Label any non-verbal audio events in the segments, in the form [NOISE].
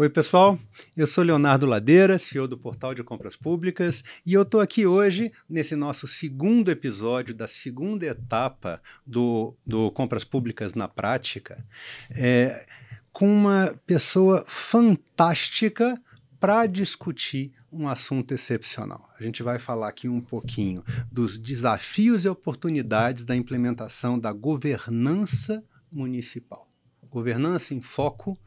Oi, pessoal. Eu sou Leonardo Ladeira, CEO do Portal de Compras Públicas, e eu estou aqui hoje nesse nosso segundo episódio da segunda etapa do, do Compras Públicas na Prática, é, com uma pessoa fantástica para discutir um assunto excepcional. A gente vai falar aqui um pouquinho dos desafios e oportunidades da implementação da governança municipal governança em foco.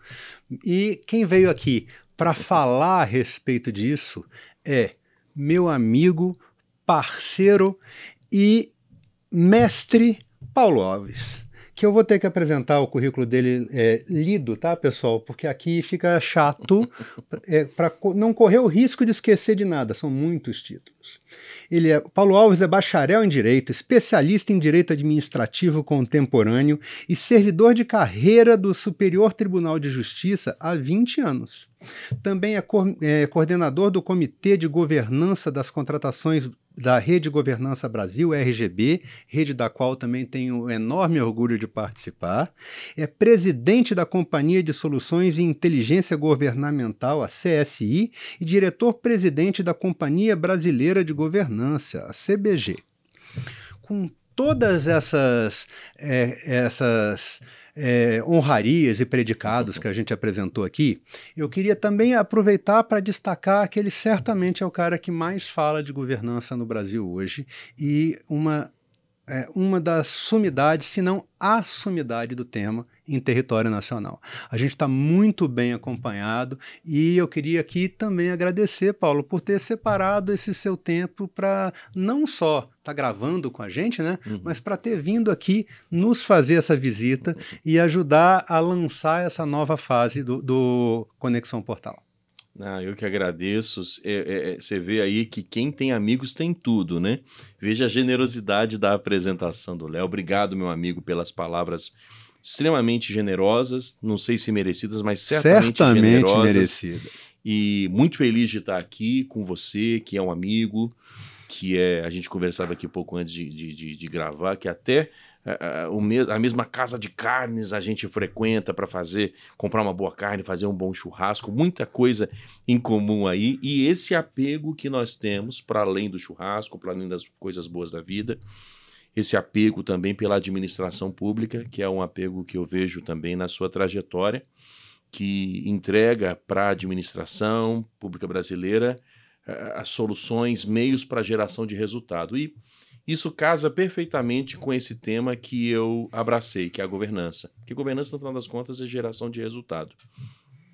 E quem veio aqui para falar a respeito disso é meu amigo, parceiro e mestre Paulo Alves que eu vou ter que apresentar o currículo dele é, lido, tá, pessoal? Porque aqui fica chato é, para não correr o risco de esquecer de nada, são muitos títulos. Ele é, Paulo Alves é bacharel em Direito, especialista em Direito Administrativo Contemporâneo e servidor de carreira do Superior Tribunal de Justiça há 20 anos. Também é, co é coordenador do Comitê de Governança das Contratações da Rede Governança Brasil, RGB, rede da qual também tenho enorme orgulho de participar. É presidente da Companhia de Soluções e Inteligência Governamental, a CSI, e diretor-presidente da Companhia Brasileira de Governança, a CBG. Com todas essas, é, essas é, honrarias e predicados que a gente apresentou aqui, eu queria também aproveitar para destacar que ele certamente é o cara que mais fala de governança no Brasil hoje e uma é, uma das sumidades, se não a sumidade do tema em território nacional. A gente está muito bem acompanhado e eu queria aqui também agradecer, Paulo, por ter separado esse seu tempo para não só estar tá gravando com a gente, né, uhum. mas para ter vindo aqui nos fazer essa visita uhum. e ajudar a lançar essa nova fase do, do Conexão Portal. Ah, eu que agradeço. É, é, é, você vê aí que quem tem amigos tem tudo, né? Veja a generosidade da apresentação do Léo. Obrigado, meu amigo, pelas palavras extremamente generosas. Não sei se merecidas, mas certamente, certamente generosas. merecidas. E muito feliz de estar aqui com você, que é um amigo, que é. A gente conversava aqui pouco antes de, de, de, de gravar, que até é, é, é, a mesma casa de carnes a gente frequenta para fazer, comprar uma boa carne, fazer um bom churrasco, muita coisa em comum aí. E esse apego que nós temos para além do churrasco, para além das coisas boas da vida, esse apego também pela administração pública, que é um apego que eu vejo também na sua trajetória, que entrega para a administração pública brasileira as soluções, meios para geração de resultado. E isso casa perfeitamente com esse tema que eu abracei, que é a governança. Porque governança, no final das contas, é geração de resultado.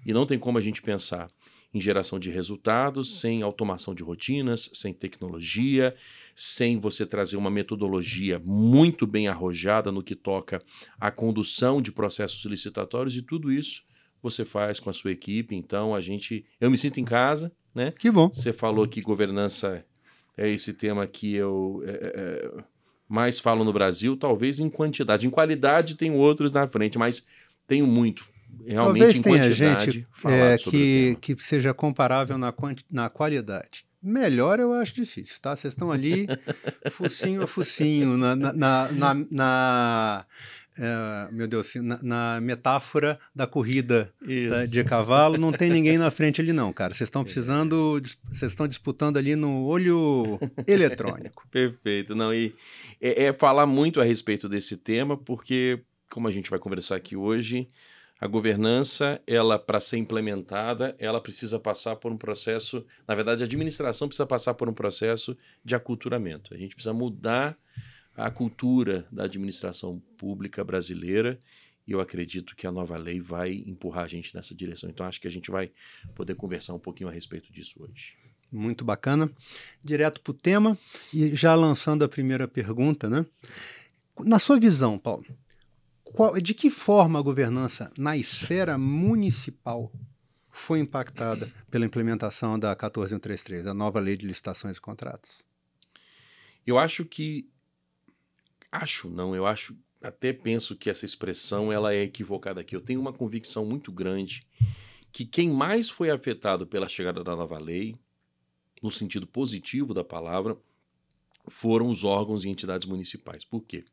E não tem como a gente pensar em geração de resultados sem automação de rotinas, sem tecnologia, sem você trazer uma metodologia muito bem arrojada no que toca à condução de processos licitatórios e tudo isso você faz com a sua equipe. Então a gente, eu me sinto em casa, né? Que bom. Você falou que governança é esse tema que eu é, é, é, mais falo no Brasil, talvez em quantidade. Em qualidade tem outros na frente, mas tenho muito. Realmente talvez em quantidade. Tenha gente é, que, que seja comparável na, na qualidade. Melhor eu acho difícil, tá? Vocês estão ali, [LAUGHS] focinho a focinho, na, na, na, na é, meu Deus, assim, na, na, metáfora da corrida tá, de cavalo, não tem ninguém na [LAUGHS] frente ali não, cara. Vocês estão é. precisando, vocês estão disputando ali no olho [LAUGHS] eletrônico. Perfeito, não, e é, é falar muito a respeito desse tema, porque, como a gente vai conversar aqui hoje, a governança, ela para ser implementada, ela precisa passar por um processo, na verdade a administração precisa passar por um processo de aculturamento. A gente precisa mudar a cultura da administração pública brasileira. E eu acredito que a nova lei vai empurrar a gente nessa direção. Então, acho que a gente vai poder conversar um pouquinho a respeito disso hoje. Muito bacana. Direto para o tema, e já lançando a primeira pergunta, né? Na sua visão, Paulo, qual, de que forma a governança na esfera municipal foi impactada pela implementação da 14133, a nova lei de licitações e contratos? Eu acho que acho não, eu acho, até penso que essa expressão ela é equivocada aqui. Eu tenho uma convicção muito grande que quem mais foi afetado pela chegada da nova lei, no sentido positivo da palavra, foram os órgãos e entidades municipais. Por quê?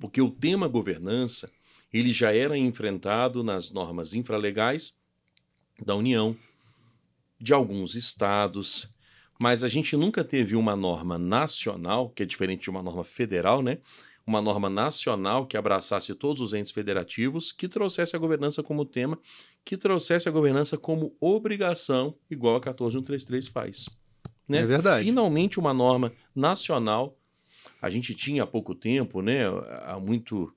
Porque o tema governança ele já era enfrentado nas normas infralegais da União, de alguns estados, mas a gente nunca teve uma norma nacional, que é diferente de uma norma federal, né? Uma norma nacional que abraçasse todos os entes federativos, que trouxesse a governança como tema, que trouxesse a governança como obrigação, igual a 14133 faz. Né? É verdade. Finalmente, uma norma nacional. A gente tinha há pouco tempo, né? Há muito.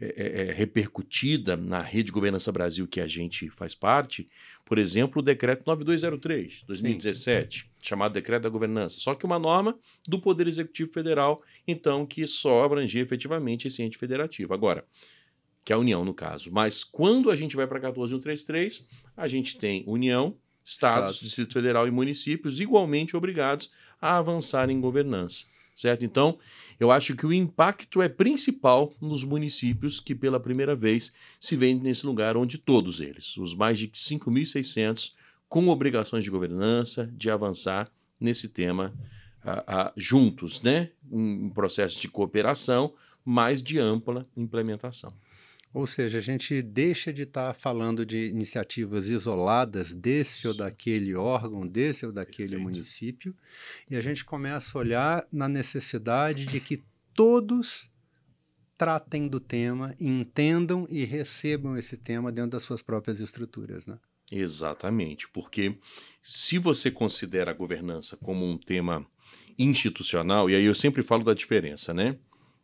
É, é, é repercutida na Rede Governança Brasil que a gente faz parte, por exemplo, o decreto 9203, 2017. Sim chamado Decreto da Governança, só que uma norma do Poder Executivo Federal, então, que só abrangia efetivamente esse ente federativo. Agora, que é a União, no caso. Mas quando a gente vai para 14133, a gente tem União, Estados, Estado. Distrito Federal e municípios igualmente obrigados a avançar em governança. Certo? Então, eu acho que o impacto é principal nos municípios que, pela primeira vez, se vêem nesse lugar onde todos eles, os mais de 5.600 com obrigações de governança, de avançar nesse tema a, a, juntos, né? Um, processo de cooperação, mas de ampla implementação. Ou seja, a gente deixa de estar tá falando de iniciativas isoladas desse ou daquele órgão, desse ou daquele Perfeito. município, e a gente começa a olhar na necessidade de que todos tratem do tema, entendam e recebam esse tema dentro das suas próprias estruturas, né? Exatamente, porque se você considera a governança como um tema institucional, e aí eu sempre falo da diferença, né?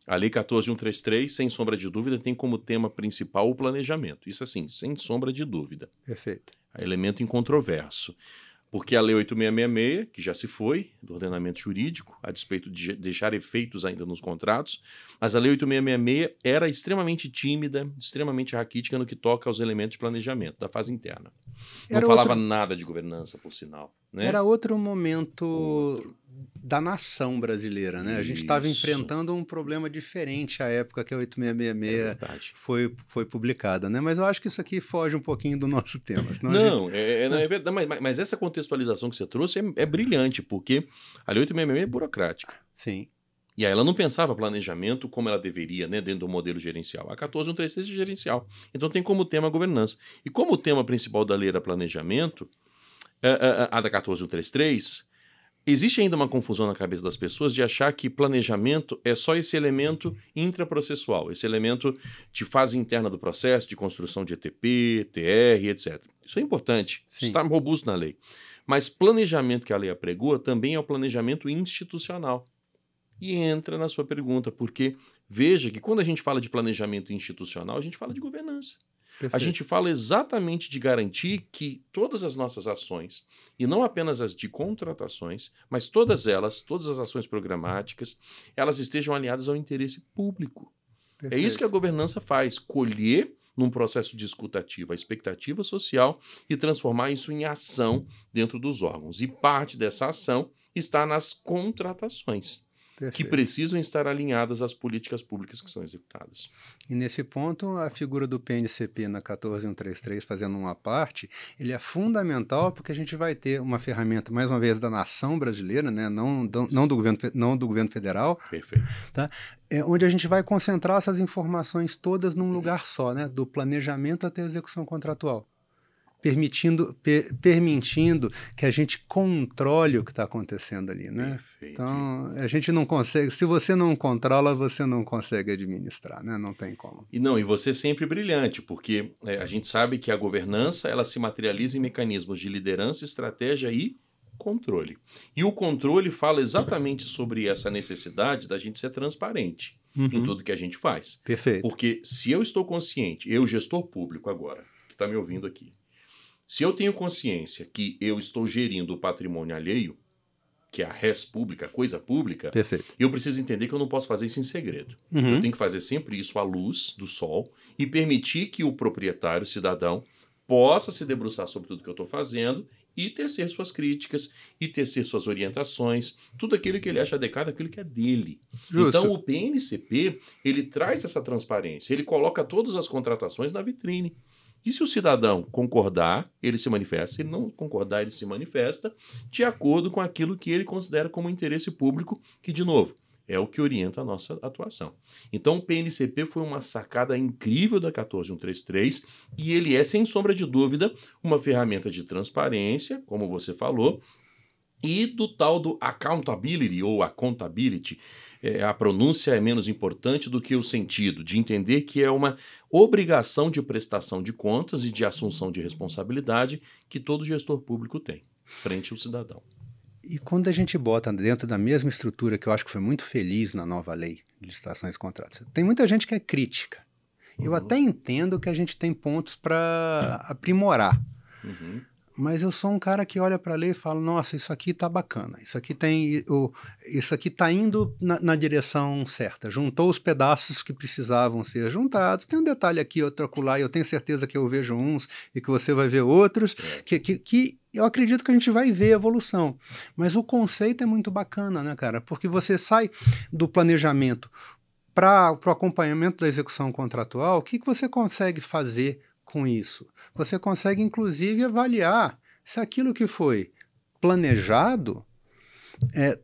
A Lei 14133, sem sombra de dúvida, tem como tema principal o planejamento. Isso assim, sem sombra de dúvida. Perfeito. É elemento incontroverso. Porque a Lei 8666, que já se foi do ordenamento jurídico, a despeito de deixar efeitos ainda nos contratos, mas a Lei 8666 era extremamente tímida, extremamente raquítica no que toca aos elementos de planejamento da fase interna. Era Não falava outro... nada de governança, por sinal. Né? Era outro momento outro da nação brasileira, né? Isso. A gente estava enfrentando um problema diferente à época que a 8666 é foi, foi publicada, né? Mas eu acho que isso aqui foge um pouquinho do nosso tema. não, gente... É, é, não, é, verdade, mas, mas, essa contextualização que você trouxe é, é brilhante, porque a 8666 é burocrática. Sim. E aí ela não pensava planejamento como ela deveria, né, dentro do modelo gerencial. A 14136 é gerencial. Então tem como tema governança. E como o tema principal da lei era planejamento, é, é, a da 14133 Existe ainda uma confusão na cabeça das pessoas de achar que planejamento é só esse elemento intraprocessual, esse elemento de fase interna do processo, de construção de ETP, TR, etc. Isso é importante, está robusto na lei. Mas planejamento que a lei apregoa também é o planejamento institucional. E entra na sua pergunta, porque veja que quando a gente fala de planejamento institucional, a gente fala de governança. Perfeito. A gente fala exatamente de garantir que todas as nossas ações, e não apenas as de contratações, mas todas elas, todas as ações programáticas, elas estejam alinhadas ao interesse público. Perfeito. É isso que a governança faz, colher num processo de escutativa, a expectativa social e transformar isso em ação dentro dos órgãos. E parte dessa ação está nas contratações. Perfeito. que precisam estar alinhadas às políticas públicas que são executadas. E nesse ponto, a figura do PNCP na 14133, fazendo uma parte, ele é fundamental porque a gente vai ter uma ferramenta, mais uma vez, da nação brasileira, né? não, do, não, do, governo, não do governo federal. Perfeito. Tá? É onde a gente vai concentrar essas informações todas num uhum. lugar só, né? do planejamento até a execução contratual permitindo, per, permitindo que a gente controle o que está acontecendo ali, né? Perfeito. Então, a gente não consegue, se você não controla, você não consegue administrar, né? Não tem como. E não, e você é sempre brilhante, porque é, a gente sabe que a governança, ela se materializa em mecanismos de liderança, estratégia e controle. E o controle fala exatamente sobre essa necessidade da gente ser transparente uhum. em tudo que a gente faz. Perfeito. Porque se eu estou consciente, eu, gestor público agora, que está me ouvindo aqui, se eu tenho consciência que eu estou gerindo o patrimônio alheio, que é a res pública, coisa pública, Perfeito. eu preciso entender que eu não posso fazer isso em segredo. Uhum. Eu tenho que fazer sempre isso à luz do sol e permitir que o proprietário, o cidadão, possa se debruçar sobre tudo que eu estou fazendo e tecer suas críticas e tecer suas orientações, tudo aquilo que ele acha adequado, aquilo que é dele. Justo. Então o PNCP, ele traz essa transparência, ele coloca todas as contratações na vitrine. E se o cidadão concordar, ele se manifesta. Se ele não concordar, ele se manifesta de acordo com aquilo que ele considera como interesse público, que, de novo, é o que orienta a nossa atuação. Então, o PNCP foi uma sacada incrível da 14133 e ele é, sem sombra de dúvida, uma ferramenta de transparência, como você falou, e do tal do accountability ou accountability. É, a pronúncia é menos importante do que o sentido, de entender que é uma obrigação de prestação de contas e de assunção de responsabilidade que todo gestor público tem frente ao cidadão. E quando a gente bota dentro da mesma estrutura que eu acho que foi muito feliz na nova lei de licitações e contratos, tem muita gente que é crítica. Uhum. Eu até entendo que a gente tem pontos para uhum. aprimorar. Uhum mas eu sou um cara que olha para ler e fala, nossa, isso aqui tá bacana, isso aqui tem, o, isso aqui tá indo na, na, direção certa, juntou os pedaços que precisavam ser juntados, tem um detalhe aqui, outro acolá, eu tenho certeza que eu vejo uns e que você vai ver outros, é. que, que, que eu acredito que a gente vai ver evolução, mas o conceito é muito bacana, né, cara, porque você sai do planejamento para o acompanhamento da execução contratual, o que, que você consegue fazer com isso. Você consegue, inclusive, avaliar se aquilo que foi planejado está é,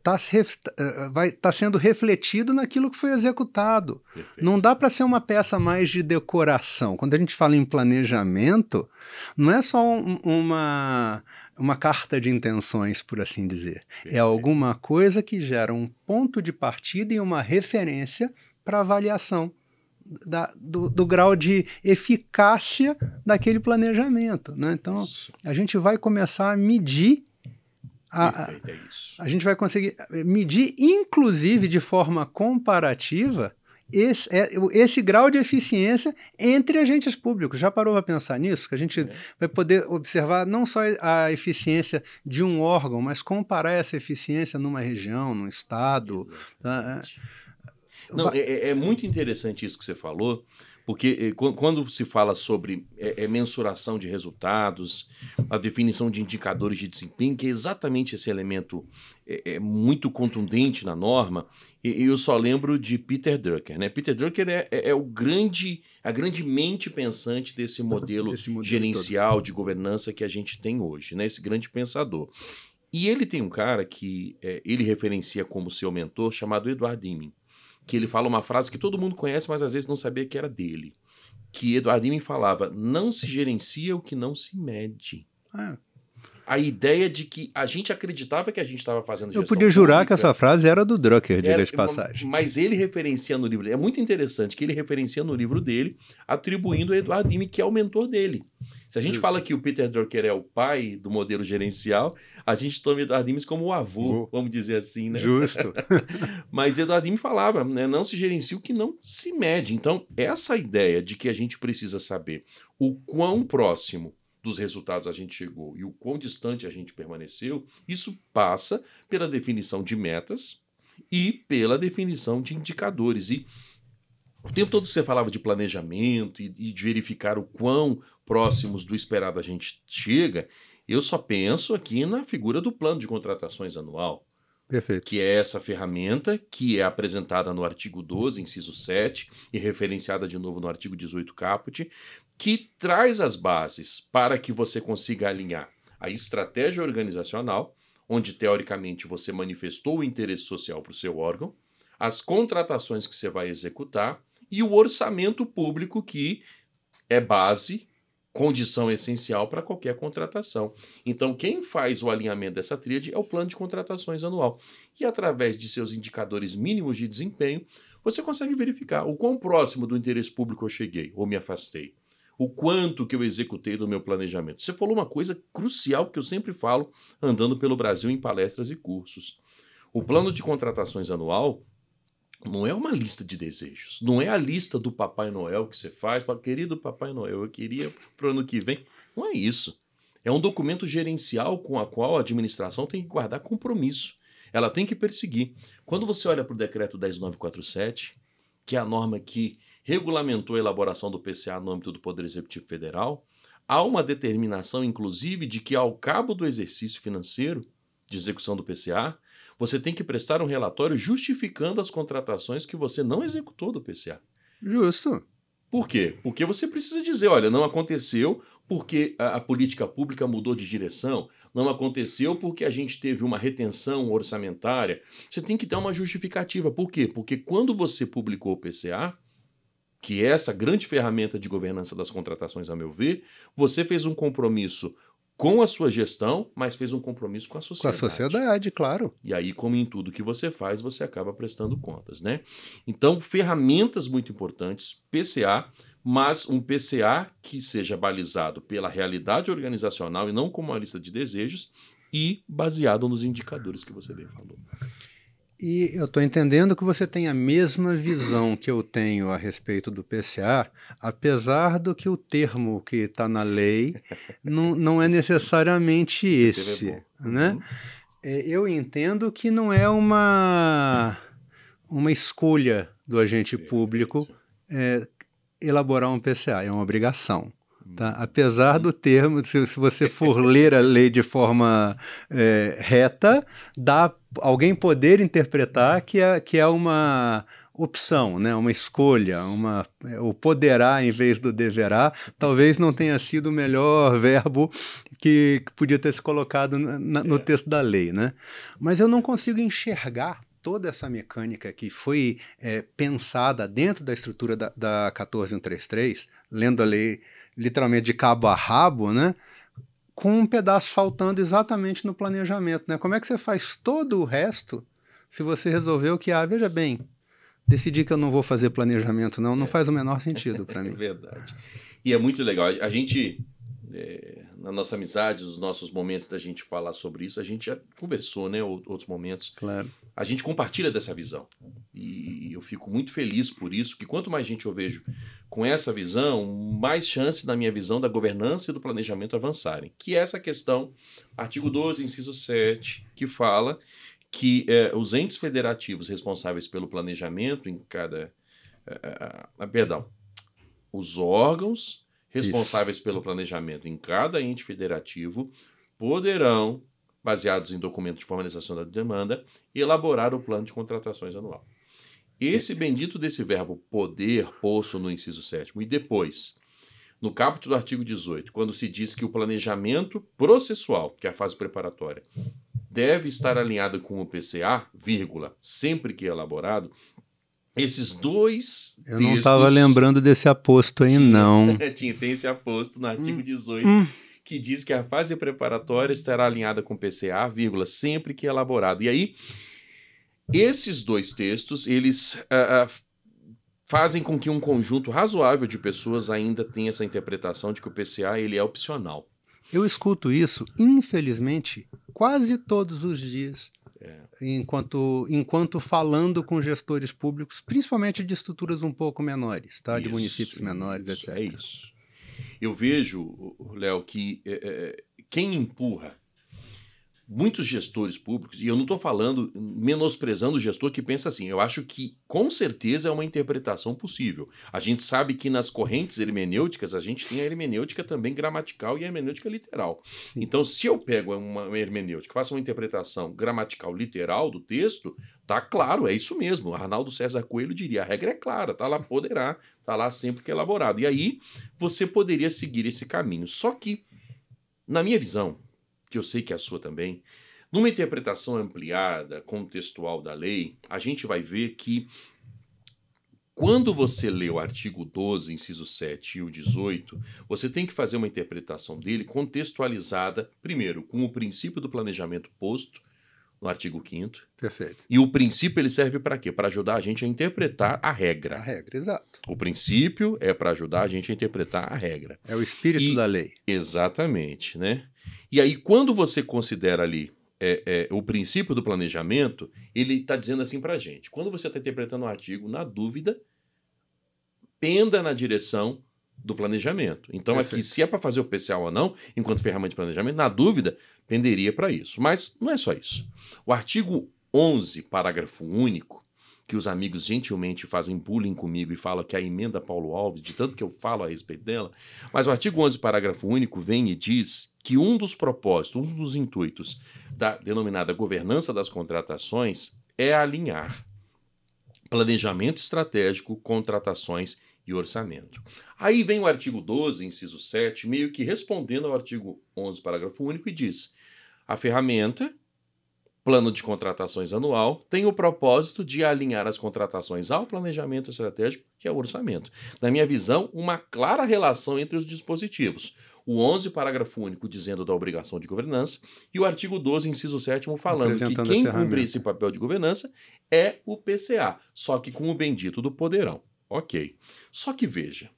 tá, é tá sendo refletido naquilo que foi executado. Perfeito. Não dá para ser uma peça mais de decoração. Quando a gente fala em planejamento, não é só um, uma, uma carta de intenções, por assim dizer. É Perfeito. É alguma coisa que gera um ponto de partida e uma referência para avaliação da, do, do, grau de eficácia daquele planejamento. Né? Então, isso. a gente vai começar a medir. A, a, é gente vai conseguir eh, medir, inclusive de forma comparativa, esse, é, esse grau de eficiência entre agentes públicos. Já parou para pensar nisso? Que a gente é. vai poder observar não só a eficiência de um órgão, mas comparar essa eficiência numa região, num estado. Tá? Exatamente. Tá? Não, é, é, é, muito interessante isso que você falou, porque eh, quando se fala sobre é, é mensuração de resultados, a definição de indicadores de desempenho, que é exatamente esse elemento é, é muito contundente na norma, e, eu só lembro de Peter Drucker. Né? Peter Drucker é, é, é o grande, a grande mente pensante desse [LAUGHS] modelo, modelo gerencial todo. de governança que a gente tem hoje, né? esse grande pensador. E ele tem um cara que ele referencia como seu mentor chamado Eduardo Deming que ele fala uma frase que todo mundo conhece, mas às vezes não sabia que era dele. Que Eduardo Riemann falava: não se gerencia o que não se mede. Ah, a ideia de que a gente acreditava que a gente estava fazendo gestão Eu podia jurar pública. que essa frase era do Drucker, diga de passagem. Mas ele referencia no livro, é muito interessante que ele referencia no livro dele, atribuindo a Eduardo Dime, que é o mentor dele. Se a gente Isso. fala que o Peter Drucker é o pai do modelo gerencial, a gente toma Eduardo Dimes como o avô, vamos dizer assim, né? Justo. [LAUGHS] Mas Eduardo Dimes falava, né? Não se gerencia o que não se mede. Então, essa ideia de que a gente precisa saber o quão próximo dos resultados a gente chegou e o quão distante a gente permaneceu, isso passa pela definição de metas e pela definição de indicadores. E o tempo todo você falava de planejamento e, e de verificar o quão próximos do esperado a gente chega. Eu só penso aqui na figura do plano de contratações anual. Perfeito. Que é essa ferramenta que é apresentada no artigo 12, inciso 7, e referenciada de novo no artigo 18 caput, que traz as bases para que você consiga alinhar a estratégia organizacional, onde teoricamente você manifestou o interesse social para o seu órgão, as contratações que você vai executar e o orçamento público que é base, condição essencial para qualquer contratação. Então, quem faz o alinhamento dessa tríade é o plano de contratações anual. E através de seus indicadores mínimos de desempenho, você consegue verificar o quão próximo do interesse público eu cheguei ou me afastei o quanto que eu executei do meu planejamento. Você falou uma coisa crucial que eu sempre falo andando pelo Brasil em palestras e cursos. O uhum. plano de contratações anual não é uma lista de desejos, não é a lista do Papai Noel que você faz, para querido Papai Noel, eu queria para o ano que vem. Não é isso. É um documento gerencial com a qual a administração tem que guardar compromisso. Ela tem que perseguir. Quando você olha para o decreto 10947, que é a norma que regulamentou a elaboração do PCA no âmbito do Poder Executivo Federal. Há uma determinação, inclusive, de que ao cabo do exercício financeiro de execução do PCA, você tem que prestar um relatório justificando as contratações que você não executou do PCA. Justo. Por quê? Porque você precisa dizer, olha, não aconteceu porque a, a, política pública mudou de direção, não aconteceu porque a gente teve uma retenção orçamentária. Você tem que ter uma justificativa. Por quê? Porque quando você publicou o PCA, que é essa grande ferramenta de governança das contratações, a meu ver, você fez um compromisso com a sua gestão, mas fez um compromisso com a sociedade. Com a sociedade, claro. E aí, como em tudo que você faz, você acaba prestando contas, né? Então, ferramentas muito importantes, PCA, mas um PCA que seja balizado pela realidade organizacional e não como uma lista de desejos e baseado nos indicadores que você bem falou. E eu estou entendendo que você tem a mesma visão que eu tenho a respeito do PCA, apesar do que o termo que está na lei não, não é necessariamente esse. É né? Uhum. É, eu entendo que não é uma, uma escolha do agente público é, elaborar um PCA, é uma obrigação. Hum. Tá? Apesar do termo, se, se você for ler a lei de forma é, reta, dá alguém poder interpretar que é, que é uma opção, né? uma escolha, uma, é, o poderá em vez do deverá, talvez não tenha sido o melhor [LAUGHS] verbo que, que podia ter se colocado na, no é. texto da lei. Né? Mas eu não consigo enxergar toda essa mecânica que foi é, pensada dentro da estrutura da, da 14133, lendo a lei literalmente de cabo a rabo, né? com um pedaço faltando exatamente no planejamento, né? Como é que você faz todo o resto se você resolveu que, ah, veja bem, decidi que eu não vou fazer planejamento, não, não é. faz o menor sentido para [LAUGHS] é mim. É verdade. E é muito legal. A gente, é, na nossa amizade, nos nossos momentos da gente falar sobre isso, a gente já conversou, né? Outros momentos. Claro a gente compartilha dessa visão. E eu fico muito feliz por isso, que quanto mais gente eu vejo com essa visão, mais chance da minha visão da governança e do planejamento avançarem. Que é essa questão, artigo 12, inciso 7, que fala que é, os entes federativos responsáveis pelo planejamento em cada. É, é, perdão. Os órgãos responsáveis isso. pelo planejamento em cada ente federativo poderão baseados em documentos de formalização da demanda, elaborar o plano de contratações anual. Esse bendito desse verbo poder, posto no inciso 7, e depois, no caput do artigo 18, quando se diz que o planejamento processual, que é a fase preparatória, deve estar alinhado com o PCA, vírgula, sempre que elaborado, esses dois Eu textos... não estava lembrando desse aposto aí, não. [LAUGHS] Tinha, tem esse aposto no artigo hum. 18. Hum que diz que a fase preparatória estará alinhada com o PCA, vírgula, sempre que elaborado. E aí, esses dois textos, eles uh, uh, fazem com que um conjunto razoável de pessoas ainda tenha essa interpretação de que o PCA ele é opcional. Eu escuto isso, infelizmente, quase todos os dias. É. Enquanto, enquanto falando com gestores públicos, principalmente de estruturas um pouco menores, tá? de isso, municípios menores, etc. É isso. Eu vejo, Léo, que é, é quem empurra muitos gestores públicos, e eu não estou falando menosprezando o gestor que pensa assim, eu acho que com certeza é uma interpretação possível. A gente sabe que nas correntes hermenêuticas a gente tem a hermenêutica também gramatical e a hermenêutica literal. Sim. Então, se eu pego uma hermenêutica, faço uma interpretação gramatical literal do texto, tá claro, é isso mesmo. Arnaldo César Coelho diria, a regra é clara, tá lá [LAUGHS] poderá, tá lá sempre que é elaborado. E aí você poderia seguir esse caminho. Só que na minha visão, que eu sei que é a sua também, numa interpretação ampliada, contextual da lei, a gente vai ver que quando você lê o artigo 12, inciso 7 e o 18, você tem que fazer uma interpretação dele contextualizada, primeiro, com o princípio do planejamento posto, no artigo 5 Perfeito. E o princípio ele serve para quê? Para ajudar a gente a interpretar a regra. A regra, exato. O princípio é para ajudar a gente a interpretar a regra. É o espírito e, da lei. Exatamente, né? E aí, quando você considera ali é, é, o princípio do planejamento, ele está dizendo assim para a gente: quando você está interpretando o um artigo, na dúvida, penda na direção do planejamento. Então, Perfeito. aqui, se é para fazer o PCA ou não, enquanto ferramenta de planejamento, na dúvida, penderia para isso. Mas não é só isso. O artigo 11, parágrafo único, que os amigos gentilmente fazem bullying comigo e falam que é a emenda Paulo Alves, de tanto que eu falo a respeito dela, mas o artigo 11, parágrafo único, vem e diz que um dos propósitos, um dos intuitos da denominada governança das contratações é alinhar planejamento estratégico, contratações e orçamento. Aí vem o artigo 12, inciso 7, meio que respondendo ao artigo 11, parágrafo único, e diz: a ferramenta, plano de contratações anual, tem o propósito de alinhar as contratações ao planejamento estratégico, que é o orçamento. Na minha visão, uma clara relação entre os dispositivos. O 11, parágrafo único, dizendo da obrigação de governança, e o artigo 12, inciso 7, falando que quem cumpre esse papel de governança é o PCA, só que com o bendito do poderão. Ok. Só que veja,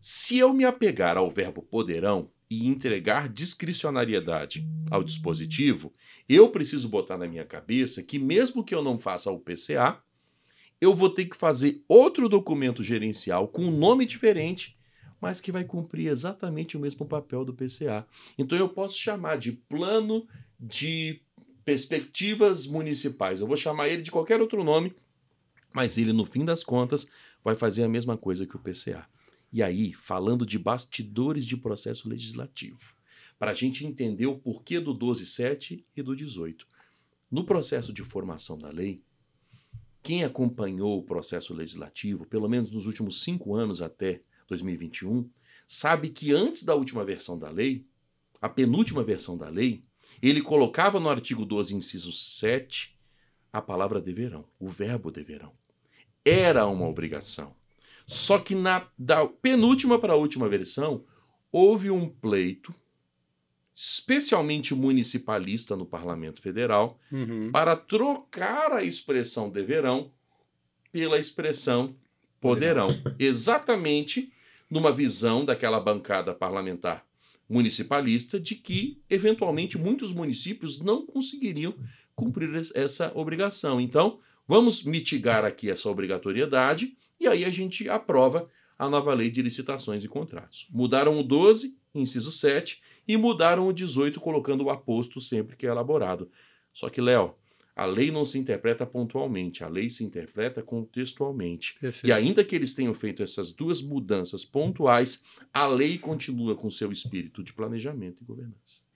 se eu me apegar ao verbo poderão e entregar discricionariedade ao dispositivo, eu preciso botar na minha cabeça que, mesmo que eu não faça o PCA, eu vou ter que fazer outro documento gerencial com um nome diferente, mas que vai cumprir exatamente o mesmo papel do PCA. Então eu posso chamar de plano de perspectivas municipais. Eu vou chamar ele de qualquer outro nome, mas ele, no fim das contas, vai fazer a mesma coisa que o PCA. E aí, falando de bastidores de processo legislativo, para a gente entender o porquê do 127 e do 18. No processo de formação da lei, quem acompanhou o processo legislativo, pelo menos nos últimos cinco anos até 2021, sabe que antes da última versão da lei, a penúltima versão da lei, ele colocava no artigo 12, inciso 7, a palavra deverão, o verbo deverão. Era uma obrigação. Só que na da penúltima para a última versão, houve um pleito, especialmente municipalista no Parlamento Federal, uhum. para trocar a expressão deverão pela expressão poderão. [LAUGHS] Exatamente numa visão daquela bancada parlamentar municipalista de que, eventualmente, muitos municípios não conseguiriam cumprir essa obrigação. Então, vamos mitigar aqui essa obrigatoriedade e aí a gente aprova a nova lei de licitações e contratos. Mudaram o 12, inciso 7, e mudaram o 18, colocando o aposto sempre que é elaborado. Só que, Léo, a lei não se interpreta pontualmente, a lei se interpreta contextualmente. Perfeito. E ainda que eles tenham feito essas duas mudanças pontuais, a lei continua com seu espírito de planejamento e governança.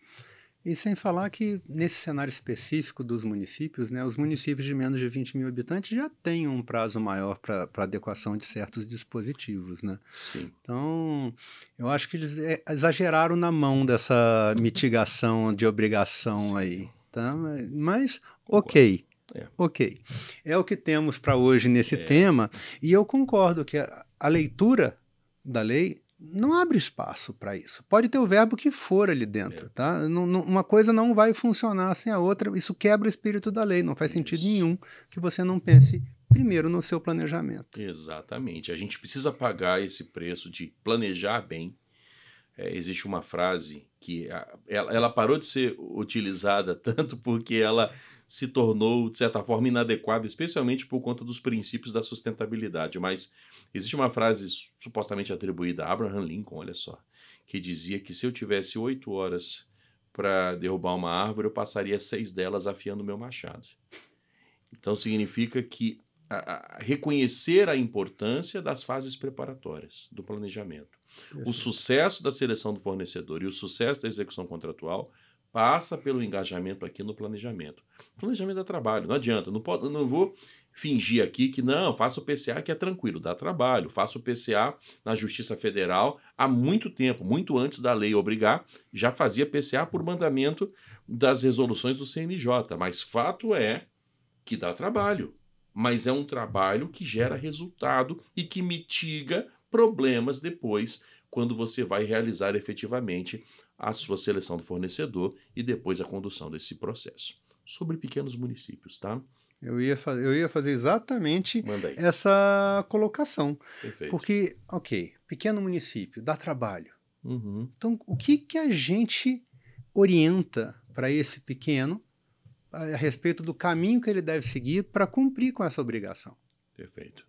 E sem falar que, nesse cenário específico dos municípios, né, os municípios de menos de 20 mil habitantes já têm um prazo maior para pra adequação de certos dispositivos. Né? Sim. Então, eu acho que eles é, exageraram na mão dessa mitigação de obrigação aí. Tá? Mas, ok. É. Ok. É o que temos para hoje nesse é. tema, e eu concordo que a, a leitura da lei não abre espaço para isso. Pode ter o verbo que for ali dentro, é. tá? uma coisa não vai funcionar sem a outra. Isso quebra o espírito da lei. Não faz isso. sentido nenhum que você não pense primeiro no seu planejamento. Exatamente. A gente precisa pagar esse preço de planejar bem. É, existe uma frase que a, ela, ela parou de ser utilizada [LAUGHS] tanto porque ela se tornou, de certa forma, inadequada, especialmente por conta dos princípios da sustentabilidade. Mas Existe uma frase supostamente atribuída a Abraham Lincoln, olha só, que dizia que se eu tivesse oito horas para derrubar uma árvore, eu passaria seis delas afiando meu machado. Então significa que a, a, reconhecer a importância das fases preparatórias do planejamento. O sucesso da seleção do fornecedor e o sucesso da execução contratual passa pelo engajamento aqui no planejamento. O planejamento é trabalho, não adianta, não, pode, não vou fingir aqui que não, faça o PCA que é tranquilo, dá trabalho. Faça o PCA na Justiça Federal há muito tempo, muito antes da lei obrigar, já fazia PCA por mandamento das resoluções do CNJ. Mas fato é que dá trabalho. Mas é um trabalho que gera resultado e que mitiga problemas depois quando você vai realizar efetivamente a sua seleção do fornecedor e depois a condução desse processo. Sobre pequenos municípios, tá? Eu ia, eu ia fazer exatamente essa colocação. Perfeito. Porque, ok, pequeno município, dá trabalho. Uhum. Então, o que, que a gente orienta para esse pequeno a, a respeito do caminho que ele deve seguir para cumprir com essa obrigação? Perfeito.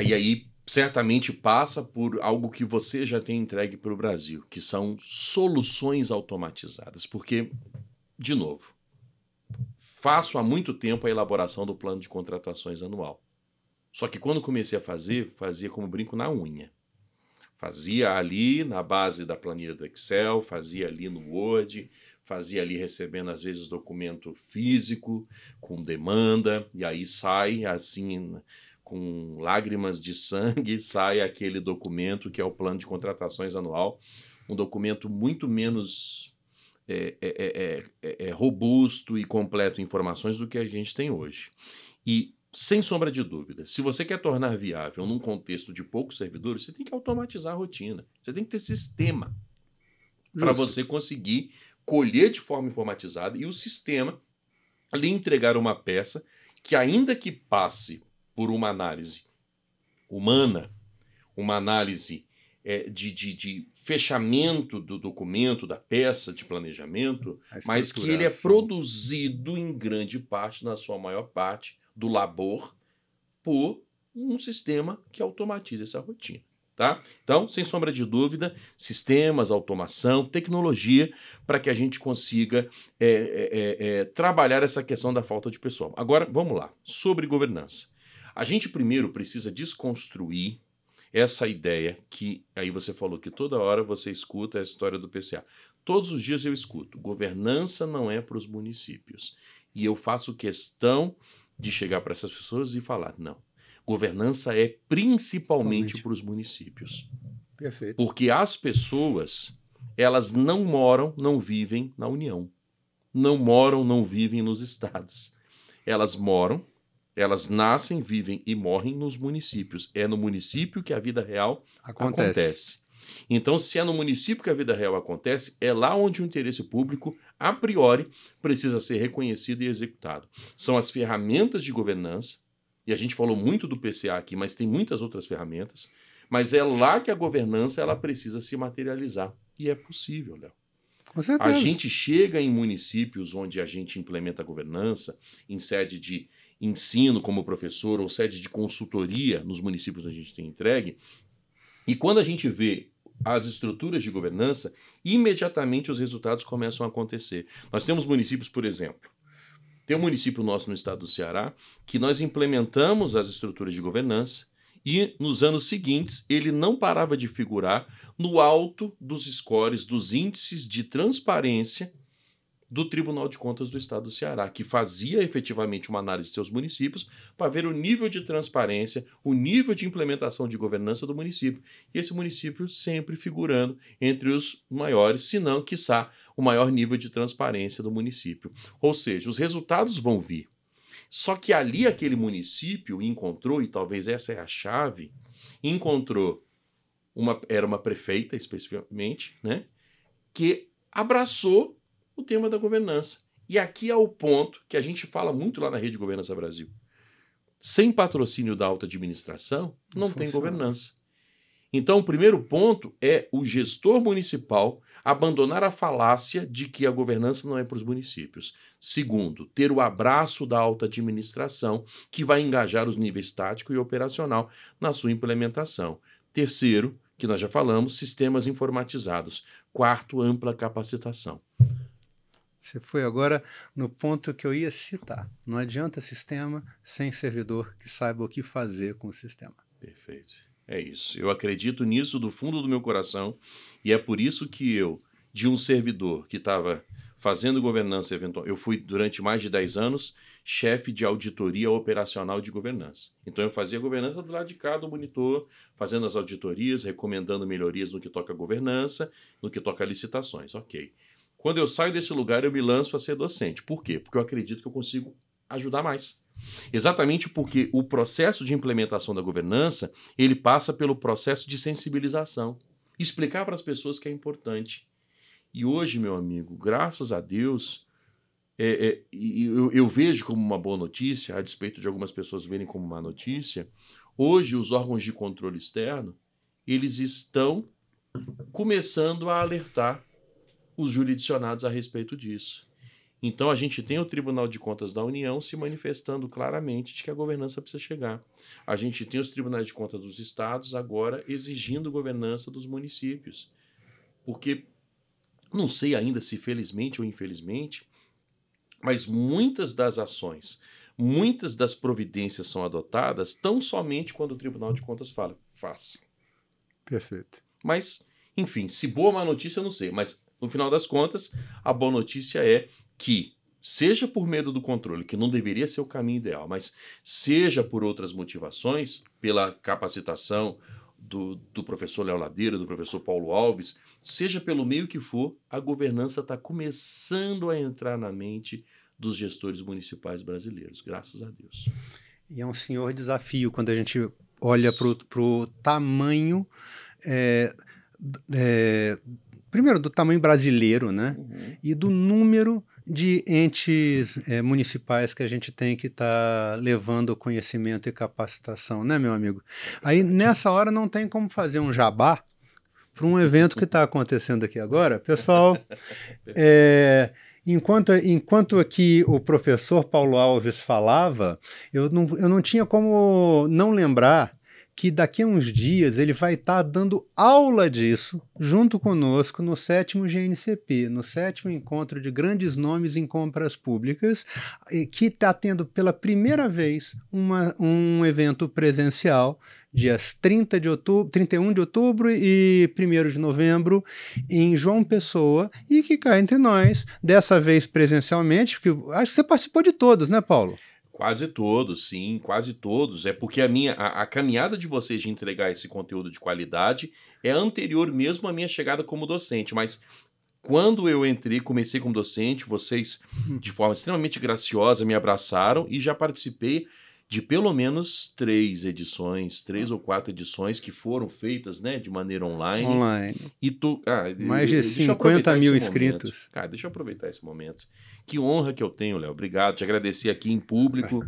E aí, certamente passa por algo que você já tem entregue para o Brasil, que são soluções automatizadas. Porque, de novo, faço há muito tempo a elaboração do plano de contratações anual. Só que quando comecei a fazer, fazia como brinco na unha. Fazia ali na base da planilha do Excel, fazia ali no Word, fazia ali recebendo às vezes documento físico com demanda e aí sai assim com lágrimas de sangue [LAUGHS] sai aquele documento que é o plano de contratações anual, um documento muito menos é é, é, é, é, robusto e completo em informações do que a gente tem hoje. E, sem sombra de dúvida, se você quer tornar viável num contexto de poucos servidores, você tem que automatizar a rotina. Você tem que ter sistema para você conseguir colher de forma informatizada e o sistema lhe entregar uma peça que, ainda que passe por uma análise humana, uma análise é, de, de, de fechamento do documento, da peça de planejamento, mas que ele é produzido em grande parte, na sua maior parte, do labor, por um sistema que automatiza essa rotina. Tá? Então, sem sombra de dúvida, sistemas, automação, tecnologia, para que a gente consiga é, é, é, trabalhar essa questão da falta de pessoal. Agora, vamos lá, sobre governança. A gente primeiro precisa desconstruir essa ideia que aí você falou que toda hora você escuta a história do PCA. Todos os dias eu escuto, governança não é para os municípios. E eu faço questão de chegar para essas pessoas e falar, não, governança é principalmente para os municípios. Perfeito. Porque as pessoas, elas não moram, não vivem na União. Não moram, não vivem nos estados. Elas moram elas nascem, vivem e morrem nos municípios. É no município que a vida real acontece. acontece. Então, se é no município que a vida real acontece, é lá onde o interesse público, a priori, precisa ser reconhecido e executado. São as ferramentas de governança, e a gente falou muito do PCA aqui, mas tem muitas outras ferramentas, mas é lá que a governança ela precisa se materializar. E é possível, Léo. Com certeza. A gente chega em municípios onde a gente implementa a governança, em sede de ensino como professor ou sede de consultoria nos municípios onde a gente tem entregue. E quando a gente vê as estruturas de governança, imediatamente os resultados começam a acontecer. Nós temos municípios, por exemplo, tem um município nosso no estado do Ceará que nós implementamos as estruturas de governança e nos anos seguintes ele não parava de figurar no alto dos scores dos índices de transparência do Tribunal de Contas do Estado do Ceará, que fazia efetivamente uma análise de seus municípios para ver o nível de transparência, o nível de implementação de governança do município. E esse município sempre figurando entre os maiores, se não, quiçá, o maior nível de transparência do município. Ou seja, os resultados vão vir. Só que ali aquele município encontrou, e talvez essa é a chave, encontrou uma era uma prefeita especificamente, né, que abraçou o tema da governança. E aqui é o ponto que a gente fala muito lá na Rede Governança Brasil. Sem patrocínio da alta administração, não, não tem governança. Então, o primeiro ponto é o gestor municipal abandonar a falácia de que a governança não é para os municípios. Segundo, ter o abraço da alta administração, que vai engajar os níveis tático e operacional na sua implementação. Terceiro, que nós já falamos, sistemas informatizados. Quarto, ampla capacitação. Você foi agora no ponto que eu ia citar. Não adianta sistema sem servidor que saiba o que fazer com o sistema. Perfeito. É isso. Eu acredito nisso do fundo do meu coração e é por isso que eu, de um servidor que estava fazendo governança eventual, eu fui durante mais de 10 anos chefe de auditoria operacional de governança. Então eu fazia governança do lado de cá do monitor, fazendo as auditorias, recomendando melhorias no que toca governança, no que toca licitações. OK. Quando eu saio desse lugar, eu me lanço a ser docente. Por quê? Porque eu acredito que eu consigo ajudar mais. Exatamente porque o processo de implementação da governança, ele passa pelo processo de sensibilização, explicar para as pessoas que é importante. E hoje, meu amigo, graças a Deus, é, é, eu, eu, vejo como uma boa notícia, a despeito de algumas pessoas verem como uma notícia, hoje os órgãos de controle externo, eles estão começando a alertar os jurisdicionados a respeito disso. Então a gente tem o Tribunal de Contas da União se manifestando claramente de que a governança precisa chegar. A gente tem os Tribunais de Contas dos Estados agora exigindo governança dos municípios. Porque não sei ainda se felizmente ou infelizmente, mas muitas das ações, muitas das providências são adotadas tão somente quando o Tribunal de Contas fala, faça. Perfeito. Mas, enfim, se boa ou má notícia, eu não sei, mas no final das contas, a boa notícia é que, seja por medo do controle, que não deveria ser o caminho ideal, mas seja por outras motivações, pela capacitação do, do professor Léo Ladeira, do professor Paulo Alves, seja pelo meio que for, a governança está começando a entrar na mente dos gestores municipais brasileiros, graças a Deus. E é um senhor desafio quando a gente olha para o tamanho é, é, primeiro, do tamanho brasileiro, né? Uhum. E do número de entes é, municipais que a gente tem que estar tá levando conhecimento e capacitação, né, meu amigo? Aí, nessa hora, não tem como fazer um jabá para um evento que está acontecendo aqui agora. Pessoal, é, [LAUGHS] enquanto, enquanto aqui o professor Paulo Alves falava, eu não, eu não tinha como não lembrar que daqui a uns dias ele vai estar tá dando aula disso junto conosco no sétimo GNCP, no sétimo encontro de grandes nomes em compras públicas, que está tendo pela primeira vez uma, um evento presencial dias 30 de outubro, 31 de outubro e 1 de novembro em João Pessoa e que cai entre nós, dessa vez presencialmente, porque acho que você participou de todos, né, Paulo? Quase todos, sim, quase todos. É porque a minha a, a, caminhada de vocês de entregar esse conteúdo de qualidade é anterior mesmo à minha chegada como docente, mas quando eu entrei, comecei como docente, vocês uhum. de forma extremamente graciosa me abraçaram e já participei de pelo menos três edições, três ou quatro edições que foram feitas, né, de maneira online. Online. E tu, ah, mais de 50 mil inscritos. Momento. Ah, Cara, deixa eu aproveitar esse momento que honra que eu tenho, Léo. Obrigado. Te agradeci aqui em público.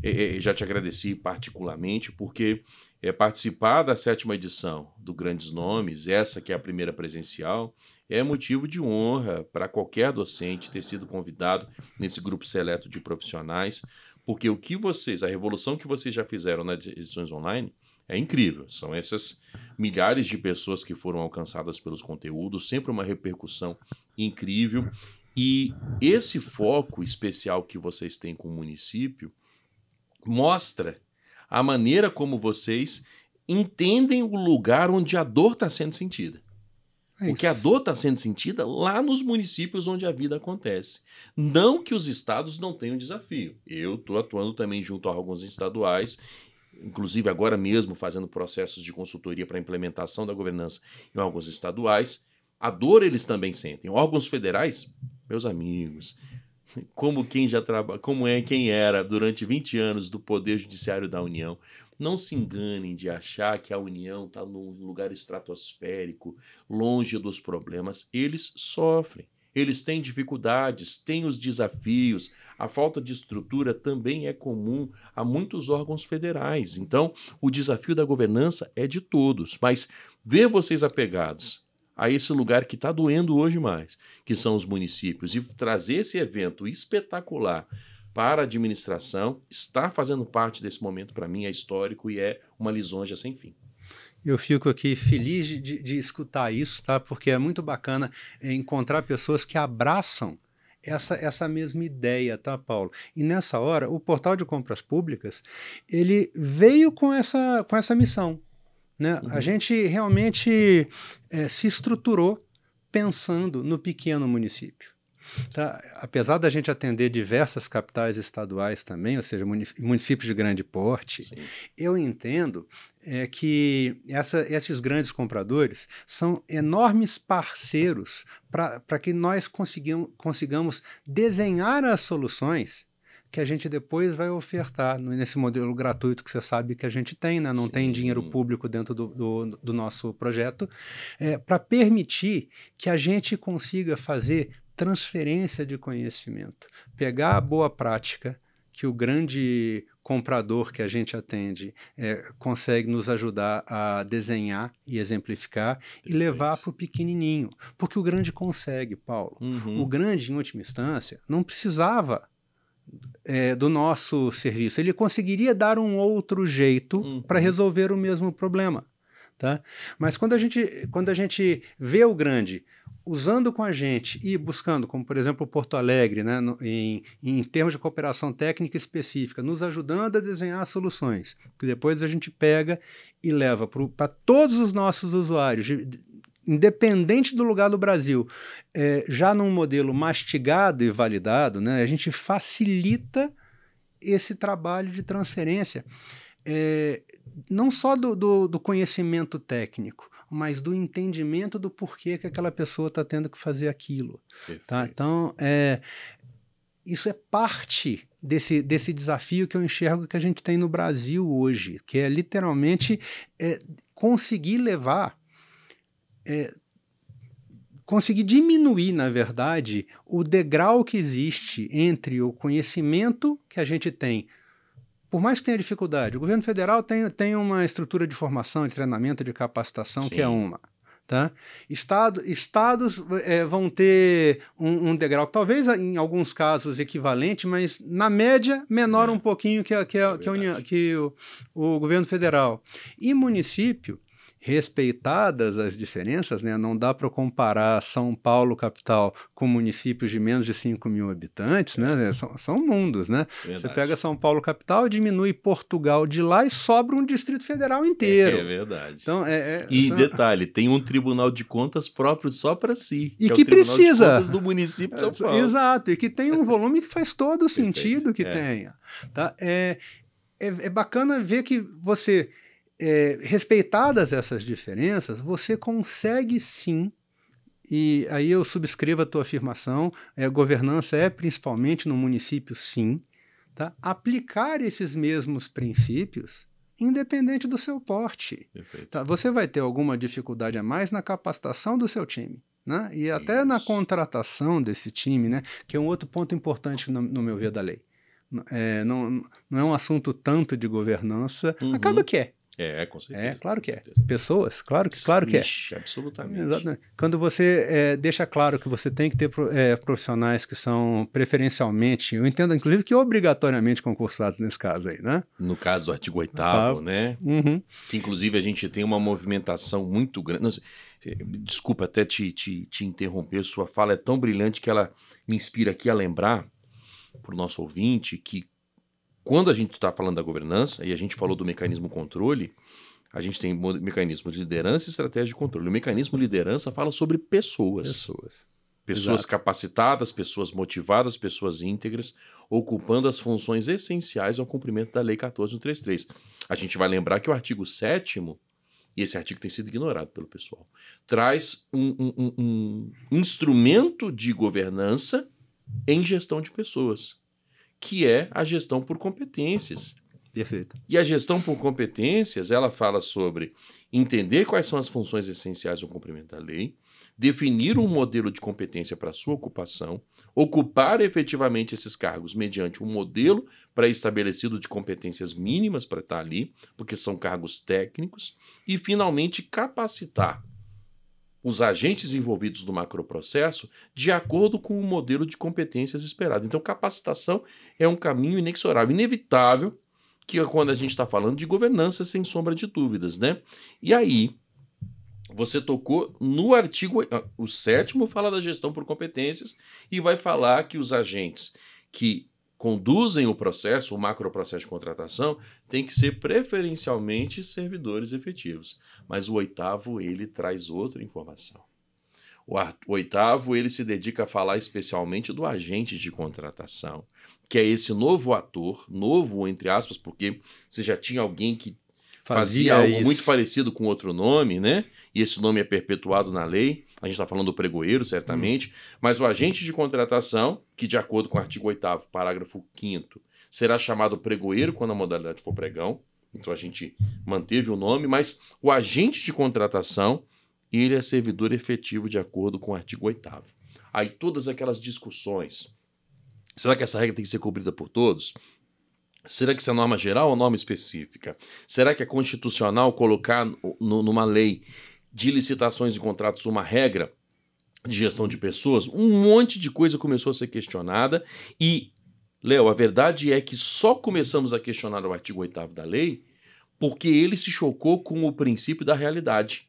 É, já te agradeci particularmente, porque é, participar da sétima edição do Grandes Nomes, essa que é a primeira presencial, é motivo de honra para qualquer docente ter sido convidado nesse grupo seleto de profissionais, porque o que vocês, a revolução que vocês já fizeram nas edições online, é incrível. São essas milhares de pessoas que foram alcançadas pelos conteúdos, sempre uma repercussão incrível. E esse foco especial que vocês têm com o município mostra a maneira como vocês entendem o lugar onde a dor está sendo sentida. É Porque a dor está sendo sentida lá nos municípios onde a vida acontece. Não que os estados não tenham desafio. Eu estou atuando também junto a alguns estaduais, inclusive agora mesmo fazendo processos de consultoria para implementação da governança em alguns estaduais. A dor eles também sentem. Órgãos federais meus amigos, como quem já trabalha, como é quem era durante 20 anos do poder judiciário da União. Não se enganem de achar que a União está num lugar estratosférico, longe dos problemas. Eles sofrem, eles têm dificuldades, têm os desafios. A falta de estrutura também é comum a muitos órgãos federais. Então, o desafio da governança é de todos. Mas ver vocês apegados a esse lugar que está doendo hoje mais, que são os municípios. E trazer esse evento espetacular para a administração está fazendo parte desse momento, para mim, é histórico e é uma lisonja sem fim. Eu fico aqui feliz de, de escutar isso, tá? Porque é muito bacana encontrar pessoas que abraçam essa, essa mesma ideia, tá, Paulo? E nessa hora, o portal de compras públicas ele veio com essa, com essa missão né? Uhum. A gente realmente é, se estruturou pensando no pequeno município. Tá? Apesar da gente atender diversas capitais estaduais também, ou seja, municípios de grande porte, Sim. eu entendo é, que essa, esses grandes compradores são enormes parceiros para que nós consigamos desenhar as soluções que a gente depois vai ofertar nesse modelo gratuito que você sabe que a gente tem, né? não Sim. tem dinheiro público dentro do, do, do nosso projeto, é, para permitir que a gente consiga fazer transferência de conhecimento, pegar a boa prática que o grande comprador que a gente atende é, consegue nos ajudar a desenhar e exemplificar Perfeito. e levar para o pequenininho. Porque o grande consegue, Paulo. Uhum. O grande, em última instância, não precisava é, do nosso serviço. Ele conseguiria dar um outro jeito uhum. para resolver o mesmo problema. Tá? Mas quando a, gente, quando a gente vê o grande usando com a gente e buscando, como por exemplo Porto Alegre, né, no, em, em termos de cooperação técnica específica, nos ajudando a desenhar soluções, que depois a gente pega e leva para todos os nossos usuários, de, independente do lugar do Brasil, é, já num modelo mastigado e validado, né, a gente facilita esse trabalho de transferência, é, não só do, do, do, conhecimento técnico, mas do entendimento do porquê que aquela pessoa está tendo que fazer aquilo. Tá? Então, é, isso é parte desse, desse desafio que eu enxergo que a gente tem no Brasil hoje, que é literalmente é, conseguir levar é, conseguir diminuir, na verdade, o degrau que existe entre o conhecimento que a gente tem. Por mais que tenha dificuldade, o governo federal tem, tem uma estrutura de formação, de treinamento, de capacitação, Sim. que é uma. Tá? Estado, estados é, vão ter um, um, degrau, talvez em alguns casos equivalente, mas na média menor é. um pouquinho que, que, é que, a União, que o, o governo federal. E município, respeitadas as diferenças, né? não dá para comparar São Paulo, capital, com municípios de menos de 5 mil habitantes, né, é. né? são, são mundos. Né? Você pega São Paulo, capital, diminui Portugal de lá e sobra um Distrito Federal inteiro. É, é verdade. Então, é, é e são... detalhe, tem um Tribunal de Contas próprio só para si. E que, é que é precisa. do município de São Paulo. Exato, e que tem um volume que faz todo o [LAUGHS] sentido que é. tenha. Tá? É, é, é bacana ver que você é, respeitadas essas diferenças, você consegue sim e aí eu subscrevo a tua afirmação, é, governança é principalmente no município, sim, tá? aplicar esses mesmos princípios independente do seu porte. Tá? Você vai ter alguma dificuldade a mais na capacitação do seu time. Né? E até na contratação desse time, né? que é um outro ponto importante no, no meu ver da lei. É, não, não é um assunto tanto de governança, uhum. acaba que é. É, com é, certeza. É, claro que é. Pessoas, claro que, claro que é. Ixi, absolutamente. Exatamente. Quando você é, deixa claro que você tem que ter é, profissionais que são preferencialmente, eu entendo inclusive que obrigatoriamente concursados nesse caso aí, né? No caso do artigo 8 né? Uhum. Que inclusive a gente tem uma movimentação muito grande. É, desculpa até te, te, te interromper, sua fala é tão brilhante que ela me inspira aqui a lembrar para o nosso ouvinte que quando a gente está falando da governança, e a gente falou do mecanismo controle, a gente tem mecanismo de liderança e estratégia de controle. O mecanismo liderança fala sobre pessoas. Pessoas. Pessoas Exato. capacitadas, pessoas motivadas, pessoas íntegras, ocupando as funções essenciais ao cumprimento da Lei 14133. A gente vai lembrar que o artigo 7 e esse artigo tem sido ignorado pelo pessoal, traz um, um, um, um instrumento de governança em gestão de pessoas que é a gestão por competências. Perfeito. E a gestão por competências, ela fala sobre entender quais são as funções essenciais do cumprimento da lei, definir um modelo de competência para sua ocupação, ocupar efetivamente esses cargos mediante um modelo pré-estabelecido de competências mínimas para estar ali, porque são cargos técnicos, e finalmente capacitar os agentes envolvidos no macroprocesso de acordo com o modelo de competências esperado. Então, capacitação é um caminho inexorável, inevitável, que é quando a gente está falando de governança, sem sombra de dúvidas, né? E aí, você tocou no artigo. Ah, o sétimo fala da gestão por competências e vai falar que os agentes que conduzem o processo, o macro processo de contratação, tem que ser preferencialmente servidores efetivos. Mas o oitavo, ele traz outra informação. O oitavo, ele se dedica a falar especialmente do agente de contratação, que é esse novo ator, novo entre aspas, porque você já tinha alguém que fazia, fazia algo isso. muito parecido com outro nome, né? E esse nome é perpetuado na lei a gente está falando do pregoeiro, certamente, hum. mas o agente de contratação, que de acordo com o artigo 8 parágrafo 5 será chamado pregoeiro quando a modalidade for pregão, então a gente manteve o nome, mas o agente de contratação, ele é servidor efetivo de acordo com o artigo 8 Aí todas aquelas discussões, será que essa regra tem que ser cobrida por todos? Será que isso é norma geral ou norma específica? Será que é constitucional colocar no, numa lei de licitações e contratos uma regra de gestão de pessoas, um monte de coisa começou a ser questionada e, Léo, a verdade é que só começamos a questionar o artigo 8 da lei porque ele se chocou com o princípio da realidade.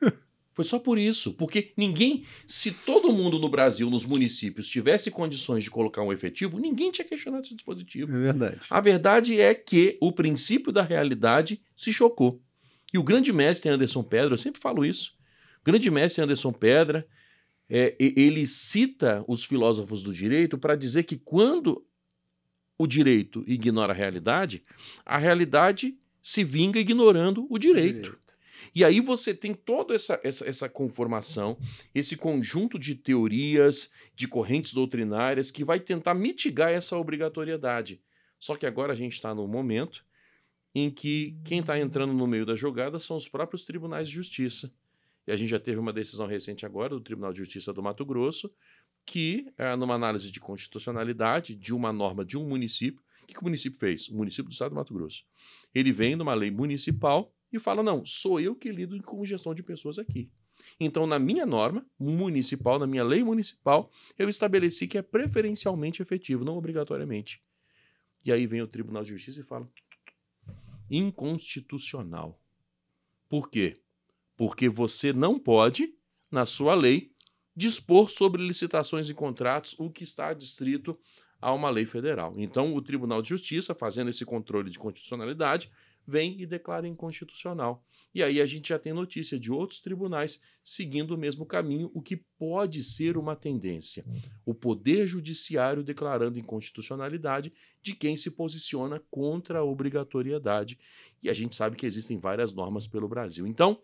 [LAUGHS] Foi só por isso, porque ninguém, se todo mundo no Brasil, nos municípios, tivesse condições de colocar um efetivo, ninguém tinha questionado esse dispositivo. É verdade. A verdade é que o princípio da realidade se chocou. E o grande mestre Anderson Pedra, eu sempre falo isso, o grande mestre Anderson Pedra, é, ele cita os filósofos do direito para dizer que quando o direito ignora a realidade, a realidade se vinga ignorando o direito. direito. E aí você tem toda essa, essa, essa, conformação, esse conjunto de teorias, de correntes doutrinárias que vai tentar mitigar essa obrigatoriedade. Só que agora a gente está num momento em que quem está entrando no meio da jogada são os próprios tribunais de justiça. E a gente já teve uma decisão recente agora do Tribunal de Justiça do Mato Grosso, que, é numa análise de constitucionalidade de uma norma de um município, o que, que o município fez? O município do estado do Mato Grosso. Ele vem numa lei municipal e fala: não, sou eu que lido com gestão de pessoas aqui. Então, na minha norma municipal, na minha lei municipal, eu estabeleci que é preferencialmente efetivo, não obrigatoriamente. E aí vem o Tribunal de Justiça e fala: inconstitucional. Por quê? Porque você não pode, na sua lei, dispor sobre licitações e contratos o que está adstrito a uma lei federal. Então, o Tribunal de Justiça, fazendo esse controle de constitucionalidade, vem e declara inconstitucional. E aí a gente já tem notícia de outros tribunais seguindo o mesmo caminho, o que pode ser uma tendência. Uhum. O Poder Judiciário declarando inconstitucionalidade de quem se posiciona contra a obrigatoriedade. E a gente sabe que existem várias normas pelo Brasil. Então,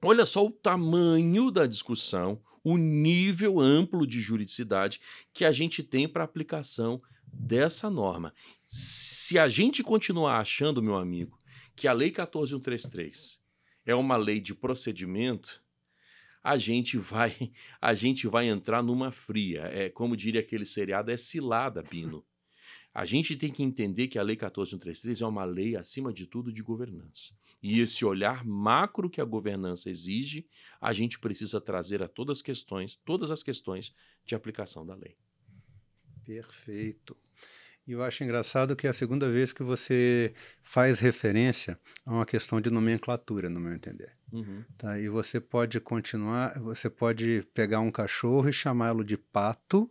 olha só o tamanho da discussão, o nível amplo de juridicidade que a gente tem para aplicação dessa norma. Se a gente continuar achando, meu amigo, que a Lei 14133 é uma lei de procedimento, a gente vai [LAUGHS] a gente vai entrar numa fria. É como diria aquele seriado, é cilada, bino. A gente tem que entender que a Lei 14133 é uma lei, acima de tudo, de governança. E esse olhar macro que a governança exige, a gente precisa trazer a todas as questões, todas as questões de aplicação da lei. Perfeito. E eu acho engraçado que é a segunda vez que você faz referência a uma questão de nomenclatura, no meu entender. Uhum. Tá? E você pode continuar, você pode pegar um cachorro e chamá-lo de pato,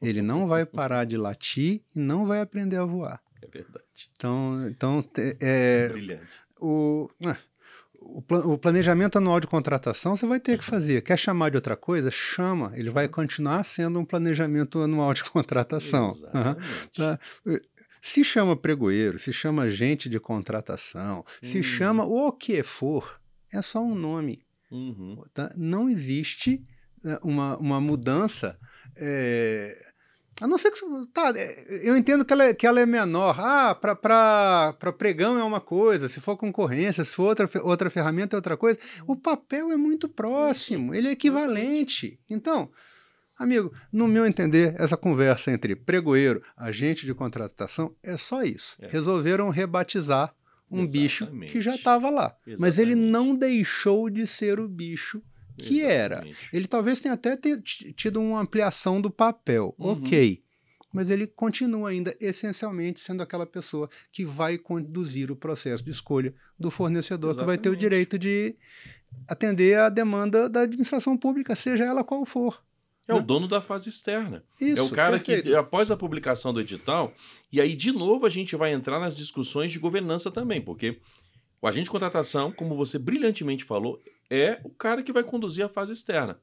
ele não [LAUGHS] vai parar de latir e não vai aprender a voar. É verdade. Então, então é, é o, ah, o, planejamento anual de contratação você vai ter que fazer. Quer chamar de outra coisa? Chama. Ele vai uhum. continuar sendo um planejamento anual de contratação. Uhum. Se chama pregoeiro, se chama gente de contratação, se uhum. chama o que for, é só um nome. Uhum. Tá? Não existe né, uma, uma mudança. É a não ser que. Tá, é, eu entendo que ela, é, que ela é menor. Ah, para pregão é uma coisa, se for concorrência, se for outra, outra ferramenta é outra coisa. O papel é muito próximo, ele é equivalente. Então, amigo, no meu entender, essa conversa entre pregoeiro, agente de contratação, é só isso. É. Resolveram rebatizar um Exatamente. bicho que já estava lá. Exatamente. Mas ele não deixou de ser o bicho que Exatamente. era. Ele talvez tenha até tido uma ampliação do papel, uhum. ok. Mas ele continua ainda essencialmente sendo aquela pessoa que vai conduzir o processo de escolha do fornecedor, Exatamente. que vai ter o direito de atender à demanda da administração pública, seja ela qual for. É o né? dono da fase externa. Isso, é o cara perfeito. que, após a publicação do edital, e aí de novo a gente vai entrar nas discussões de governança também, porque o agente de contratação, como você brilhantemente falou, é o cara que vai conduzir a fase externa.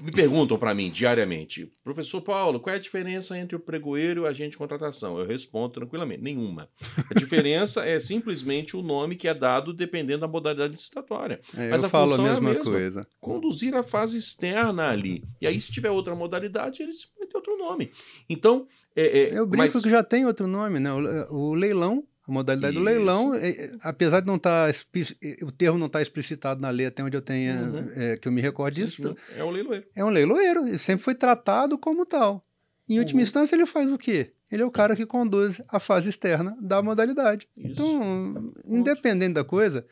Me perguntam para mim diariamente, professor Paulo, qual é a diferença entre o pregoeiro e o agente de contratação? Eu respondo tranquilamente: nenhuma. A diferença é simplesmente o nome que é dado dependendo da modalidade licitatória. É, Mas a falo função é a mesma, é a mesma coisa. Conduzir a fase externa ali. E aí, se tiver outra modalidade, ele vai ter outro nome. Então, é, é, Eu brinco mas... que já tem outro nome, né? O, o leilão a modalidade Isso. do leilão, apesar de não tá estar o termo não estar tá explicitado na lei até onde eu tenha uhum. é, que eu me recorde disso. É um leiloeiro. É um leiloeiro. e sempre foi tratado como tal. Em última uhum. instância, ele faz o quê? Ele é o cara que conduz a fase externa da modalidade. Isso. Então, independente da coisa,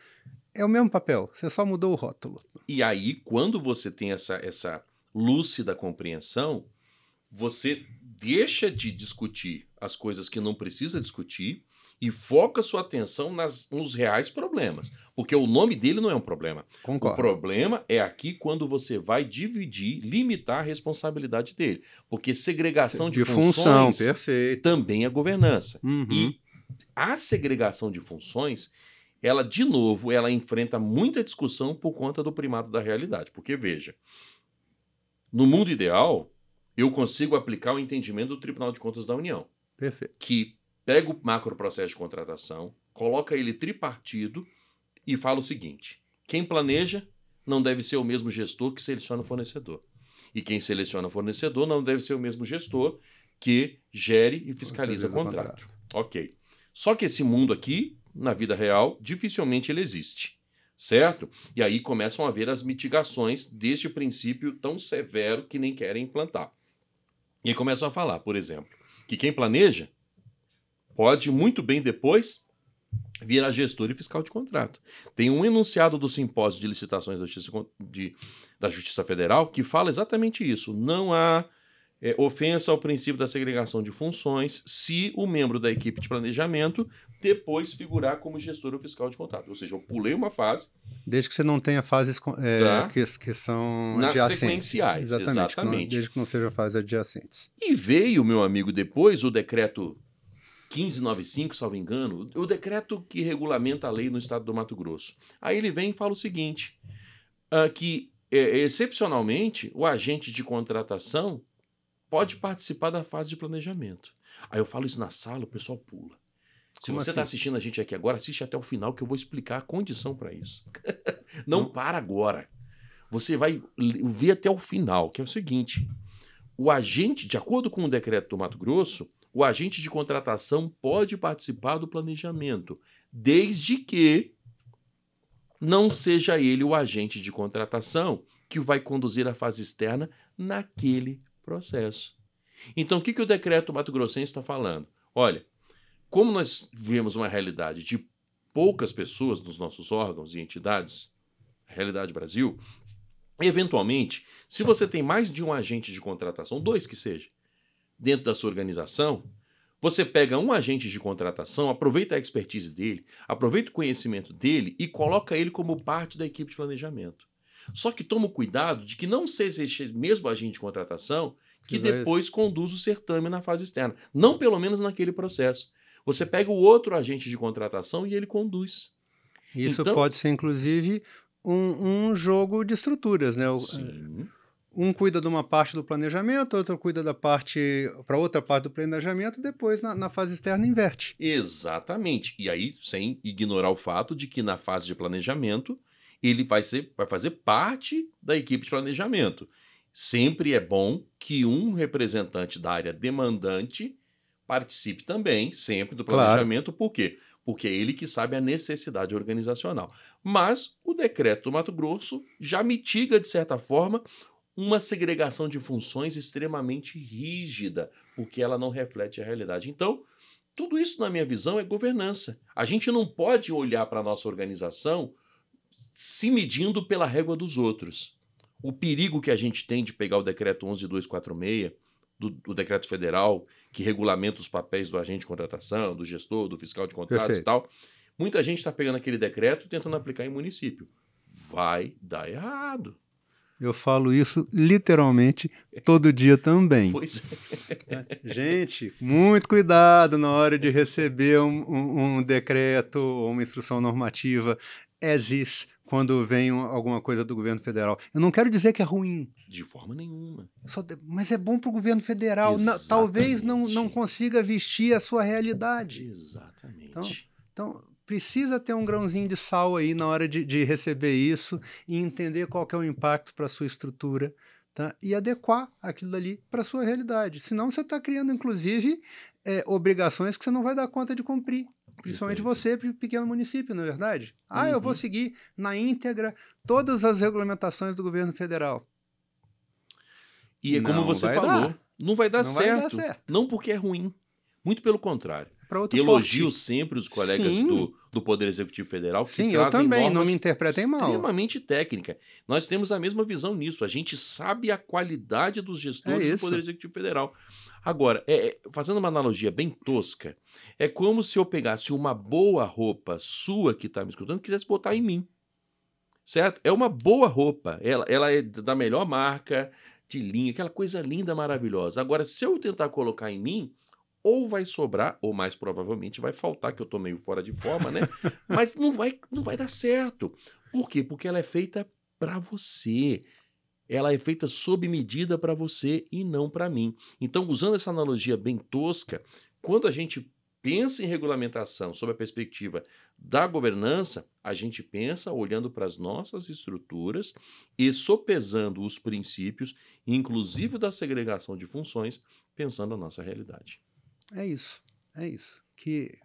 é o mesmo papel. Você só mudou o rótulo. E aí, quando você tem essa, essa lúcida compreensão, você deixa de discutir as coisas que não precisa discutir e foca sua atenção nas, nos reais problemas. Porque o nome dele não é um problema. Concordo. O problema é aqui quando você vai dividir, limitar a responsabilidade dele. Porque segregação de, de funções perfeito. também é governança. Uhum. E a segregação de funções, ela, de novo, ela enfrenta muita discussão por conta do primado da realidade. Porque, veja, no mundo ideal, eu consigo aplicar o entendimento do Tribunal de Contas da União. Perfeito. Que pega o macro processo de contratação, coloca ele tripartido e fala o seguinte: quem planeja não deve ser o mesmo gestor que seleciona o fornecedor. E quem seleciona o fornecedor não deve ser o mesmo gestor que gere e fiscaliza o contrato. contrato. Ok. Só que esse mundo aqui, na vida real, dificilmente ele existe. Certo? E aí começam a ver as mitigações deste princípio tão severo que nem querem implantar. E aí começam a falar, por exemplo, que quem planeja pode muito bem depois virar gestor e fiscal de contrato. Tem um enunciado do simpósio de licitações da Justiça, de, da Justiça Federal que fala exatamente isso. Não há é, ofensa ao princípio da segregação de funções se o membro da equipe de planejamento depois figurar como gestor ou fiscal de contrato. Ou seja, eu pulei uma fase. Desde que você não tenha fases é, tá? que, que, são Nas sequenciais. Exatamente. exatamente. Que não, desde que não seja fases adjacentes. E veio, meu amigo, depois o decreto 1595, salvo engano, o decreto que regulamenta a lei no estado do Mato Grosso. Aí ele vem e fala o seguinte: uh, que, é, excepcionalmente, o agente de contratação pode participar da fase de planejamento. Aí eu falo isso na sala, o pessoal pula. Se Como você está assim? assistindo a gente aqui agora, assiste até o final que eu vou explicar a condição para isso. [LAUGHS] Não, Não para agora. Você vai ver até o final, que é o seguinte: o agente, de acordo com o decreto do Mato Grosso, o agente de contratação pode participar do planejamento, desde que não seja ele o agente de contratação que vai conduzir a fase externa naquele processo. Então, o que, que o decreto Mato Grossense está falando? Olha, como nós vivemos uma realidade de poucas pessoas nos nossos órgãos e entidades, realidade Brasil, eventualmente, se você tem mais de um agente de contratação, dois que seja, dentro da sua organização, você pega um agente de contratação, aproveita a expertise dele, aproveita o conhecimento dele e coloca ele como parte da equipe de planejamento. Só que toma cuidado de que não seja esse mesmo agente de contratação que, que é depois é conduz o certame na fase externa. Não pelo menos naquele processo. Você pega o outro agente de contratação e ele conduz. Isso então, pode ser, inclusive, um, um, jogo de estruturas, né? O, sim um cuida de uma parte do planejamento, outro cuida da parte para outra parte do planejamento, e depois na, na, fase externa inverte. Exatamente. E aí, sem ignorar o fato de que na fase de planejamento ele vai, ser, vai fazer parte da equipe de planejamento. Sempre é bom que um representante da área demandante participe também, sempre do planejamento, claro. por quê? Porque é ele que sabe a necessidade organizacional. Mas o decreto do Mato Grosso já mitiga, de certa forma, uma segregação de funções extremamente rígida, porque ela não reflete a realidade. Então, tudo isso, na minha visão, é governança. A gente não pode olhar para a nossa organização se medindo pela régua dos outros. O perigo que a gente tem de pegar o decreto 11246 do, do decreto federal que regulamenta os papéis do agente de contratação, do gestor, do fiscal de contratos Perfeito. e tal. Muita gente está pegando aquele decreto e tentando aplicar em município. Vai dar errado. Eu falo isso literalmente todo dia também. Pois é. é. Gente, muito cuidado na hora de receber um, um, um decreto ou uma instrução normativa as is, quando vem alguma coisa do governo federal. Eu não quero dizer que é ruim. De forma nenhuma. De... Mas é bom para o governo federal. Na... talvez não, não consiga vestir a sua realidade. Exatamente. Então, então precisa ter um grãozinho de sal aí na hora de, de receber isso e entender qual é o impacto para sua estrutura. Tá? E adequar aquilo ali para sua realidade. Senão você está criando, inclusive, é, obrigações que você não vai dar conta de cumprir. Principalmente você, pequeno município, não é verdade? Ah, uhum. eu vou uhum. seguir na íntegra todas as regulamentações do governo federal. E é como não você falou, dar. não, vai dar, não vai dar certo. Não porque é ruim. Muito pelo contrário outro Elogio porte. sempre os colegas Sim. do, do Poder Executivo Federal que Sim, eu também, não me interpretem mal. Extremamente técnica. Nós temos a mesma visão nisso. A gente sabe a qualidade dos gestores é do Poder Executivo Federal. Agora, é, é, fazendo uma analogia bem tosca, é como se eu pegasse uma boa roupa sua que está me escutando e quisesse botar em mim. Certo? É uma boa roupa. Ela, ela é da melhor marca, de linha, aquela coisa linda, maravilhosa. Agora, se eu tentar colocar em mim, ou vai sobrar, ou mais provavelmente vai faltar, que eu tô meio fora de forma, né? [LAUGHS] Mas não vai, não vai dar certo. Por quê? Porque ela é feita para você. Ela é feita sob medida para você e não para mim. Então, usando essa analogia bem tosca, quando a gente pensa em regulamentação sob a perspectiva da governança, a gente pensa olhando para as nossas estruturas e sopesando os princípios, inclusive da segregação de funções, pensando a nossa realidade. É isso, é isso. Que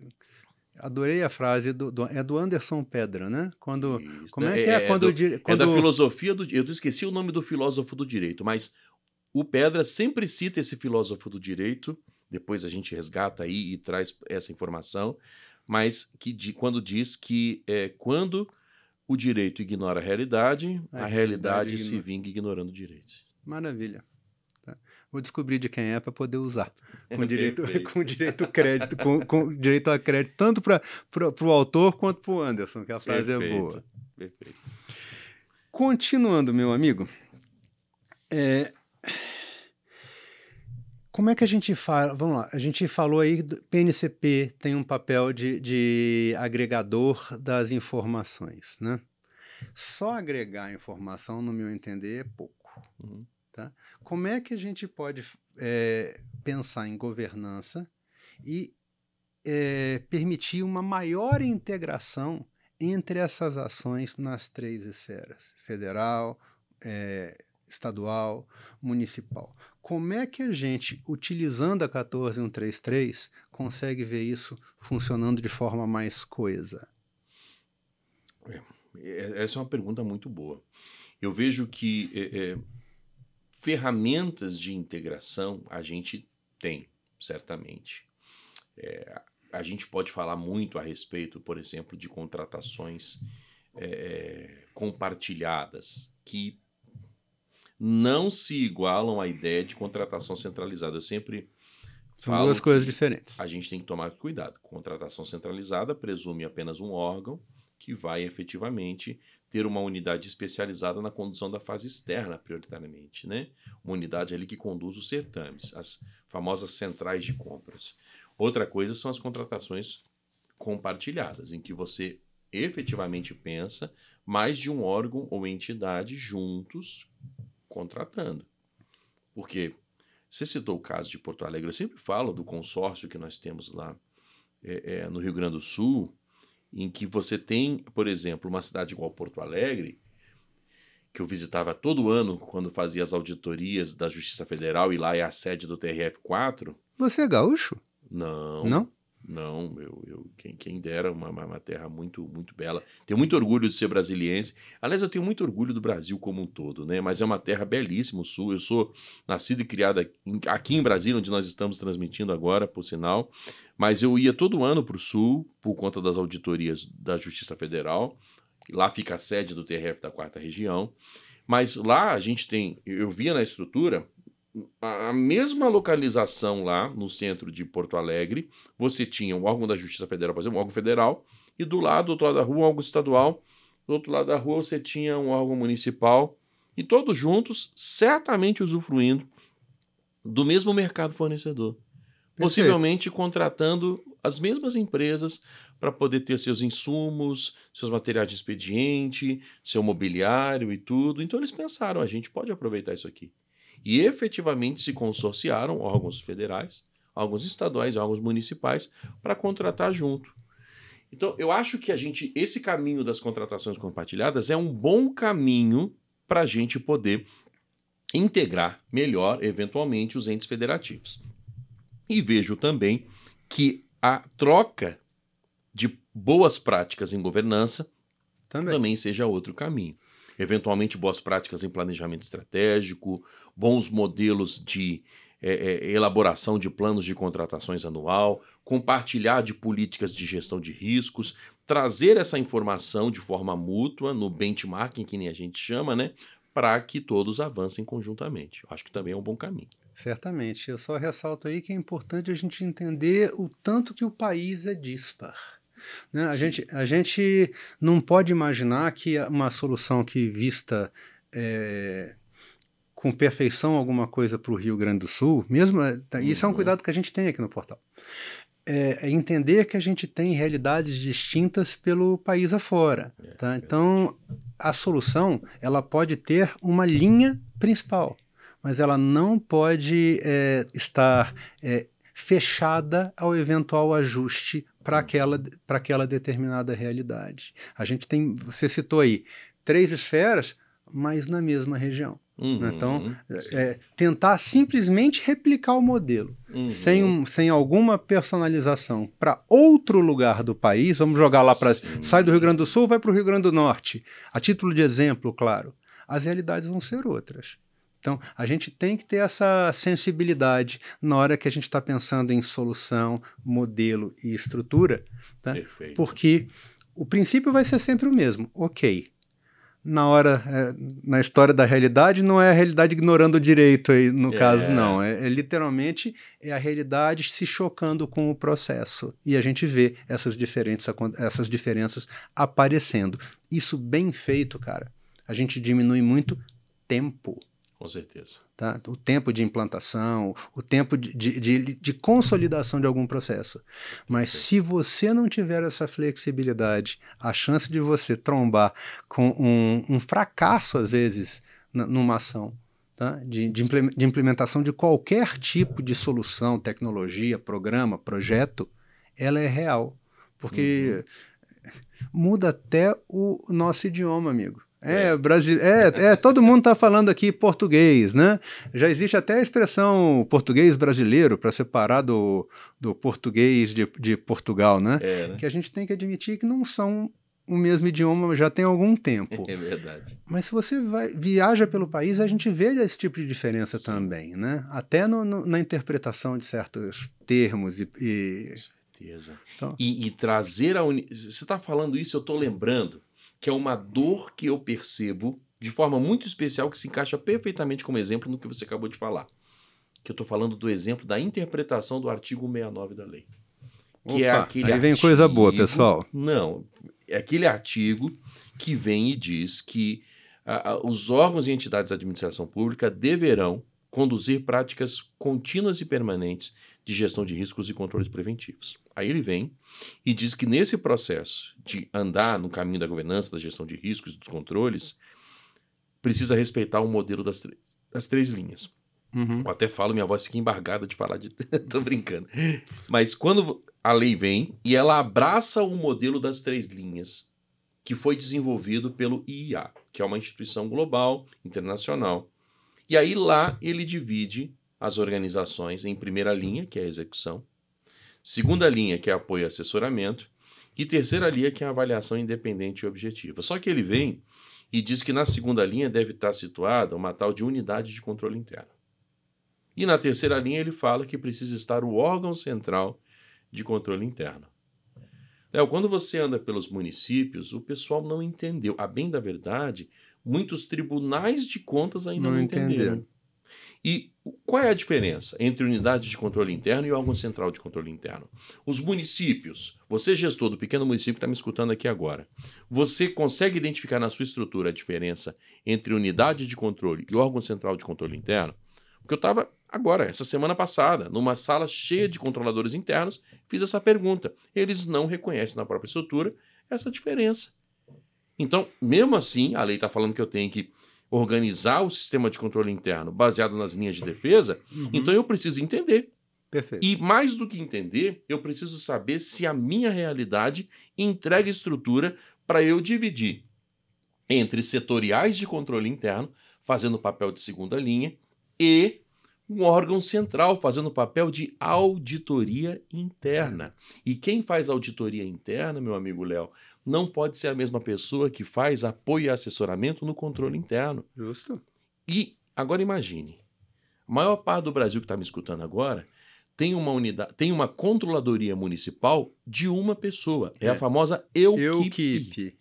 adorei a frase do, do, é do Anderson Pedra, né? Quando isso, como é, é que é, é, é quando, do, quando é da filosofia do eu esqueci o nome do filósofo do direito, mas o Pedra sempre cita esse filósofo do direito. Depois a gente resgata aí e traz essa informação, mas que de, quando diz que é, quando o direito ignora a realidade, a, a realidade, realidade se vinga ignorando o direito. Maravilha. Vou descobrir de quem é para poder usar. [LAUGHS] Com direito, [LAUGHS] com direito crédito, com, com, direito a crédito, tanto para o autor quanto para o Anderson, que a frase é Perfeito. é boa. Perfeito. Continuando, meu amigo. É... Como é que a gente fala? Vamos lá, a gente falou aí, do PNCP tem um papel de, de agregador das informações, né? Só agregar informação, no meu entender, é pouco. Uhum. Tá? Como é que a gente pode é, pensar em governança e é, permitir uma maior integração entre essas ações nas três esferas: federal, é, estadual, municipal? Como é que a gente, utilizando a 14133, consegue ver isso funcionando de forma mais coesa? É, essa é uma pergunta muito boa. Eu vejo que é, é, ferramentas de integração a gente tem, certamente. É, a gente pode falar muito a respeito, por exemplo, de contratações é, é compartilhadas que não se igualam à ideia de contratação centralizada. Eu sempre são duas coisas diferentes. A gente tem que tomar cuidado. Contratação centralizada presume apenas um órgão que vai efetivamente ter uma unidade especializada na condução da fase externa, prioritariamente, né? Uma unidade ali que conduz os certames, as famosas centrais de compras. Outra coisa são as contratações compartilhadas, em que você efetivamente pensa mais de um órgão ou entidade juntos contratando. Porque você citou o caso de Porto Alegre, eu sempre falo do consórcio que nós temos lá é, é, no Rio Grande do Sul, em que você tem, por exemplo, uma cidade igual Porto Alegre, que eu visitava todo ano quando fazia as auditorias da Justiça Federal e lá é a sede do TRF4. Você é gaúcho? Não. Não? Não, eu, eu quem, quem dera, uma, uma terra muito muito bela. Tenho muito orgulho de ser brasiliense. Aliás, eu tenho muito orgulho do Brasil como um todo, né? Mas é uma terra belíssima, o Sul. Eu sou nascido e criado aqui, aqui em Brasília, onde nós estamos transmitindo agora, por sinal. Mas eu ia todo ano para o Sul, por conta das auditorias da Justiça Federal. Lá fica a sede do TRF da Quarta Região. Mas lá a gente tem, eu via na estrutura, a mesma localização lá no centro de Porto Alegre, você tinha um órgão da Justiça Federal, por exemplo, um órgão federal, e do lado, do outro lado da rua, um órgão estadual, do outro lado da rua você tinha um órgão municipal, e todos juntos certamente usufruindo do mesmo mercado fornecedor possivelmente contratando as mesmas empresas para poder ter seus insumos, seus materiais de expediente, seu mobiliário e tudo. Então eles pensaram, a gente pode aproveitar isso aqui. E efetivamente se consorciaram órgãos federais, órgãos estaduais, órgãos municipais para contratar junto. Então eu acho que a gente esse caminho das contratações compartilhadas é um bom caminho para a gente poder integrar melhor eventualmente os entes federativos. E vejo também que a troca de boas práticas em governança também, também seja outro caminho. Eventualmente, boas práticas em planejamento estratégico, bons modelos de é, é, elaboração de planos de contratações anual, compartilhar de políticas de gestão de riscos, trazer essa informação de forma mútua no benchmarking, que nem a gente chama, né? Para que todos avancem conjuntamente. Acho que também é um bom caminho. Certamente. Eu só ressalto aí que é importante a gente entender o tanto que o país é dispar. Né? A, gente, a gente não pode imaginar que uma solução que vista é, com perfeição alguma coisa para o Rio Grande do Sul, mesmo eh, tá, isso é um uhum. cuidado que a gente tem aqui no portal. É, é entender que a gente tem realidades distintas pelo país afora. É, tá? Então, a solução ela pode ter uma linha principal mas ela não pode é, estar é, fechada ao eventual ajuste para aquela, para aquela determinada realidade. A gente tem, você citou aí, três esferas, mas na mesma região. Né? Então, uhum. Então, é, tentar simplesmente replicar o modelo, uhum. sem, um, sem alguma personalização para outro lugar do país, vamos jogar lá para. Sai do Rio Grande do Sul, vai para o Rio Grande do Norte. A título de exemplo, claro. As realidades vão ser outras. Então, a gente tem que ter essa sensibilidade na hora que a gente está pensando em solução, modelo e estrutura, tá? Perfeito. porque o princípio vai ser sempre o mesmo. Ok, na hora, é, na história da realidade, não é a realidade ignorando o direito aí, no é. caso, não. É, é, literalmente é a realidade se chocando com o processo. E a gente vê essas, diferentes, essas diferenças aparecendo. Isso bem feito, cara. A gente diminui muito tempo. Com certeza. Tá? O tempo de implantação, o tempo de, de, de consolidação de algum processo. Mas se você não tiver essa flexibilidade, a chance de você trombar com um, um fracasso, às vezes, numa ação, tá? de, de, de implementação de qualquer tipo de solução, tecnologia, programa, projeto, ela é real. Porque uhum. muda até o nosso idioma, amigo. É, é Brasil, é, é, todo mundo está falando aqui português, né? Já existe até a expressão português brasileiro para separar do, do português de, de Portugal, né? É, né? Que a gente tem que admitir que não são o mesmo idioma já tem algum tempo. [LAUGHS] É verdade. Mas se você vai, viaja pelo país, a gente vê esse tipo de diferença Sim. também, né? Até no, no, na interpretação de certos termos e... e... Com certeza. Então, e, e trazer a... Uni... Você está falando isso, eu estou lembrando que é uma dor que eu percebo de forma muito especial que se encaixa perfeitamente como exemplo no que você acabou de falar. Que eu estou falando do exemplo da interpretação do artigo 69 da lei. Que é Opa, é aquele aí vem artigo, coisa boa, pessoal. Não, é aquele artigo que vem e diz que os órgãos e entidades da administração pública deverão conduzir práticas contínuas e permanentes de gestão de riscos e controles preventivos. Aí ele vem e diz que nesse processo de andar no caminho da governança, da gestão de riscos e dos controles, precisa respeitar o modelo das, das três linhas. Uhum. Eu até falo, minha voz fica embargada de falar de. [LAUGHS] Tô brincando. Mas quando a lei vem e ela abraça o modelo das três linhas, que foi desenvolvido pelo IIA, que é uma instituição global, internacional. E aí lá ele divide as organizações em primeira linha, que é a execução, segunda linha, que é apoio e assessoramento, e terceira linha, que é a avaliação independente e objetiva. Só que ele vem e diz que na segunda linha deve estar situada uma tal de unidade de controle interno. E na terceira linha ele fala que precisa estar o órgão central de controle interno. Léo, quando você anda pelos municípios, o pessoal não entendeu. A bem da verdade, muitos tribunais de contas ainda não, não entenderam. entenderam. E qual é a diferença entre unidade de controle interno e órgão central de controle interno? Os municípios, você gestor do pequeno município que está me escutando aqui agora, você consegue identificar na sua estrutura a diferença entre unidade de controle e órgão central de controle interno? Porque eu estava agora, essa semana passada, numa sala cheia de controladores internos, fiz essa pergunta. Eles não reconhecem na própria estrutura essa diferença. Então, mesmo assim, a lei está falando que eu tenho que organizar o sistema de controle interno baseado nas linhas de defesa, uhum. então eu preciso entender. Perfeito. E mais do que entender, eu preciso saber se a minha realidade entrega estrutura para eu dividir entre setoriais de controle interno, fazendo papel de segunda linha, e um órgão central fazendo papel de auditoria interna. É. E quem faz auditoria interna, meu amigo Léo, não pode ser a mesma pessoa que faz apoio e assessoramento no controle interno. Justo. E agora imagine, a maior parte do Brasil que está me escutando agora tem uma unidade, tem uma controladoria municipal de uma pessoa. É, é a famosa equipe.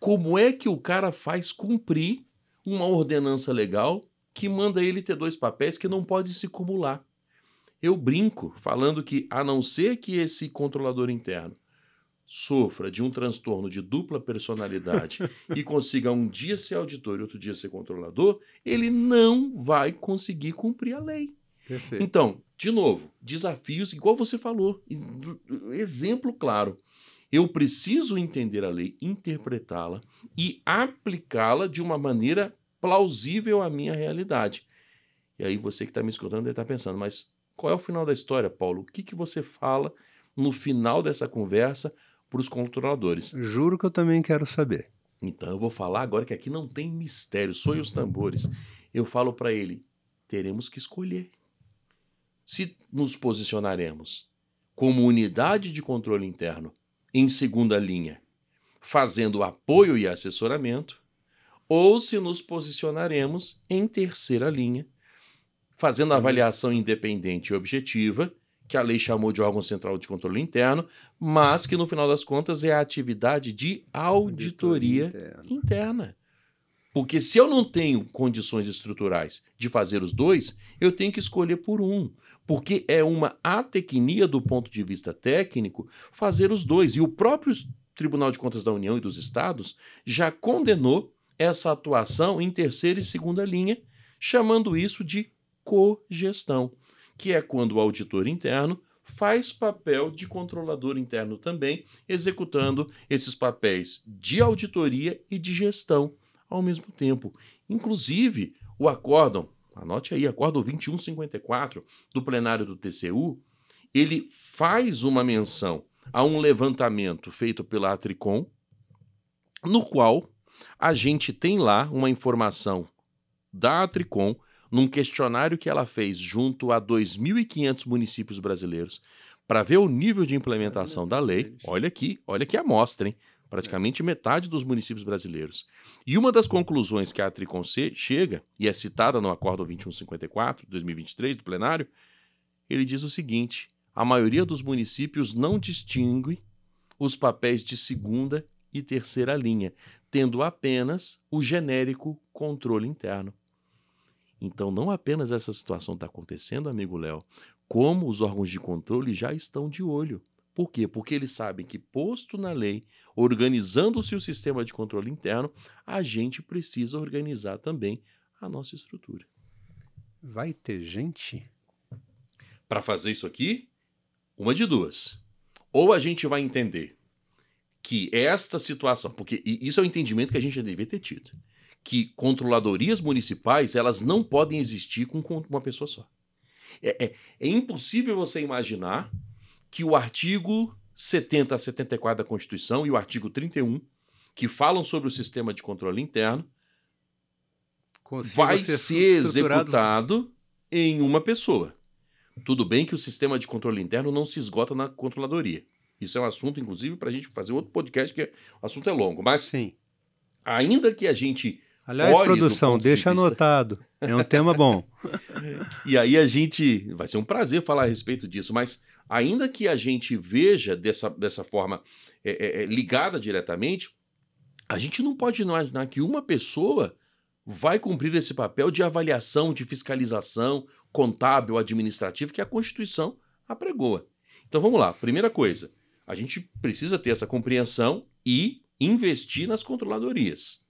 Como é que o cara faz cumprir uma ordenança legal que manda ele ter dois papéis que não pode se cumular? Eu brinco falando que, a não ser que esse controlador interno sofra de um transtorno de dupla personalidade [LAUGHS] e consiga um dia ser auditor e outro dia ser controlador, ele não vai conseguir cumprir a lei. Perfeito. Então, de novo, desafios, igual você falou, exemplo claro. Eu preciso entender a lei, interpretá-la e aplicá-la de uma maneira plausível à minha realidade. E aí você que está me escutando deve estar tá pensando, mas qual é o final da história, Paulo? O que, que você fala no final dessa conversa para os controladores. Juro que eu também quero saber. Então eu vou falar agora que aqui não tem mistério, sonhos os tambores. Eu falo para ele: teremos que escolher se nos posicionaremos como unidade de controle interno em segunda linha, fazendo apoio e assessoramento, ou se nos posicionaremos em terceira linha, fazendo avaliação independente e objetiva que a lei chamou de órgão central de controle interno, mas que no final das contas é a atividade de auditoria, auditoria interna. interna. Porque se eu não tenho condições estruturais de fazer os dois, eu tenho que escolher por um. Porque é uma atecnia do ponto de vista técnico fazer os dois. E o próprio Tribunal de Contas da União e dos Estados já condenou essa atuação em terceira e segunda linha, chamando isso de cogestão que é quando o auditor interno faz papel de controlador interno também, executando esses papéis de auditoria e de gestão ao mesmo tempo. Inclusive, o acórdão, anote aí, acórdão 2154 do plenário do TCU, ele faz uma menção a um levantamento feito pela Atricom, no qual a gente tem lá uma informação da Atricom num questionário que ela fez junto a 2.500 municípios brasileiros para ver o nível de implementação da lei. Olha aqui, olha que amostra, hein? Praticamente metade dos municípios brasileiros. E uma das conclusões que a Triconce chega, e é citada no Acordo 2154, 2023, do plenário, ele diz o seguinte: a maioria dos municípios não distingue os papéis de segunda e terceira linha, tendo apenas o genérico controle interno. Então, não apenas essa situação está acontecendo, amigo Léo, como os órgãos de controle já estão de olho. Por quê? Porque eles sabem que, posto na lei, organizando-se o sistema de controle interno, a gente precisa organizar também a nossa estrutura. Vai ter gente? Para fazer isso aqui, uma de duas. Ou a gente vai entender que esta situação, porque isso é o entendimento que a gente já deveria ter tido que controladorias municipais elas não podem existir com, uma pessoa só. É, é, é, impossível você imaginar que o artigo 70 a 74 da Constituição e o artigo 31, que falam sobre o sistema de controle interno, Consiga vai ser, ser executado em uma pessoa. Tudo bem que o sistema de controle interno não se esgota na controladoria. Isso é um assunto, inclusive, para a gente fazer outro podcast, que é, o assunto é longo. Mas, Sim. ainda que a gente Aliás, Olhe produção, deixa de anotado. É um tema bom. [LAUGHS] e aí a gente. Vai ser um prazer falar a respeito disso, mas ainda que a gente veja dessa, dessa forma é, é, é, ligada diretamente, a gente não pode imaginar que uma pessoa vai cumprir esse papel de avaliação, de fiscalização contábil, administrativa que a Constituição apregoa. Então vamos lá, primeira coisa, a gente precisa ter essa compreensão e investir nas controladorias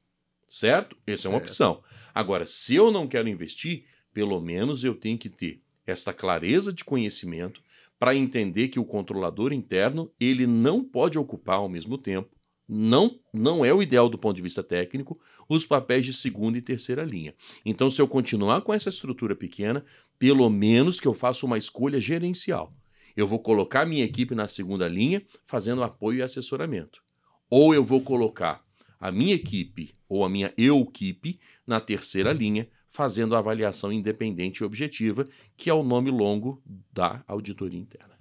certo? Essa é uma opção. Agora, se eu não quero investir, pelo menos eu tenho que ter esta clareza de conhecimento para entender que o controlador interno ele não pode ocupar ao mesmo tempo, não não é o ideal do ponto de vista técnico, os papéis de segunda e terceira linha. Então, se eu continuar com essa estrutura pequena, pelo menos que eu faça uma escolha gerencial. Eu vou colocar minha equipe na segunda linha, fazendo apoio e assessoramento. Ou eu vou colocar a minha equipe ou a minha equipe na terceira linha, fazendo a avaliação independente e objetiva, que é o nome longo da auditoria interna.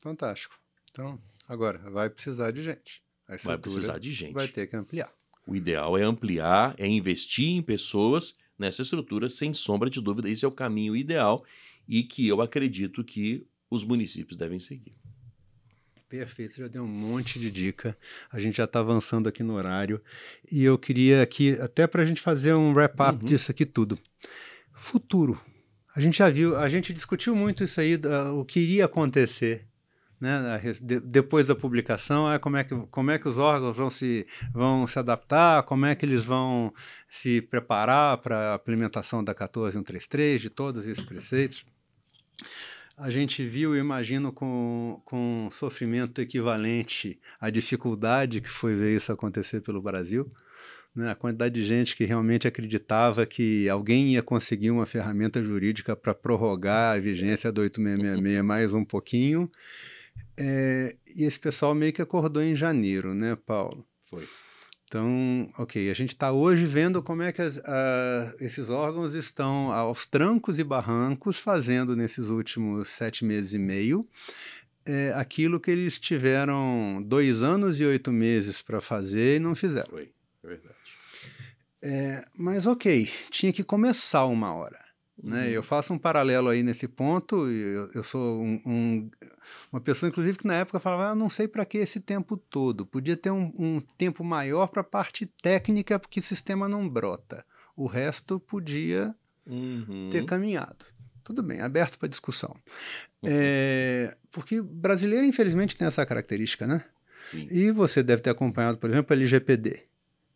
Fantástico. Então, agora vai precisar de gente. vai precisar de gente. Vai ter que ampliar. O ideal é ampliar, é investir em pessoas nessa estrutura, sem sombra de dúvida. Esse é o caminho ideal e que eu acredito que os municípios devem seguir. Perfeito, você já deu um monte de dica. A gente já está avançando aqui no horário. E eu queria aqui, até para a gente fazer um wrap-up uhum. disso aqui tudo. Futuro. A gente já viu, a gente discutiu muito isso aí, o que iria acontecer né, depois da publicação, é como é que, como é que os órgãos vão se, vão se adaptar, como é que eles vão se preparar para a implementação da 14133, de todos esses preceitos a gente viu, eu imagino, com, com sofrimento equivalente à dificuldade que foi ver isso acontecer pelo Brasil. Né? A quantidade de gente que realmente acreditava que alguém ia conseguir uma ferramenta jurídica para prorrogar a vigência do 8666 mais um pouquinho. É, e esse pessoal meio que acordou em janeiro, né, Paulo? Foi. Então, ok, a gente está hoje vendo como é que as, esses órgãos estão aos trancos e barrancos fazendo nesses últimos sete meses e meio é, aquilo que eles tiveram dois anos e oito meses para fazer e não fizeram. Foi, é verdade. É, mas ok, tinha que começar uma hora. Né, uhum. Eu faço um paralelo aí nesse ponto. Eu, eu sou um, um, uma pessoa, inclusive, que na época falava: ah, não sei para que esse tempo todo. Podia ter um, um tempo maior para a parte técnica, porque o sistema não brota. O resto podia uhum. ter caminhado. Tudo bem, aberto para discussão. Uhum. É, porque brasileiro, infelizmente, tem essa característica, né? Sim. E você deve ter acompanhado, por exemplo, a LGPD.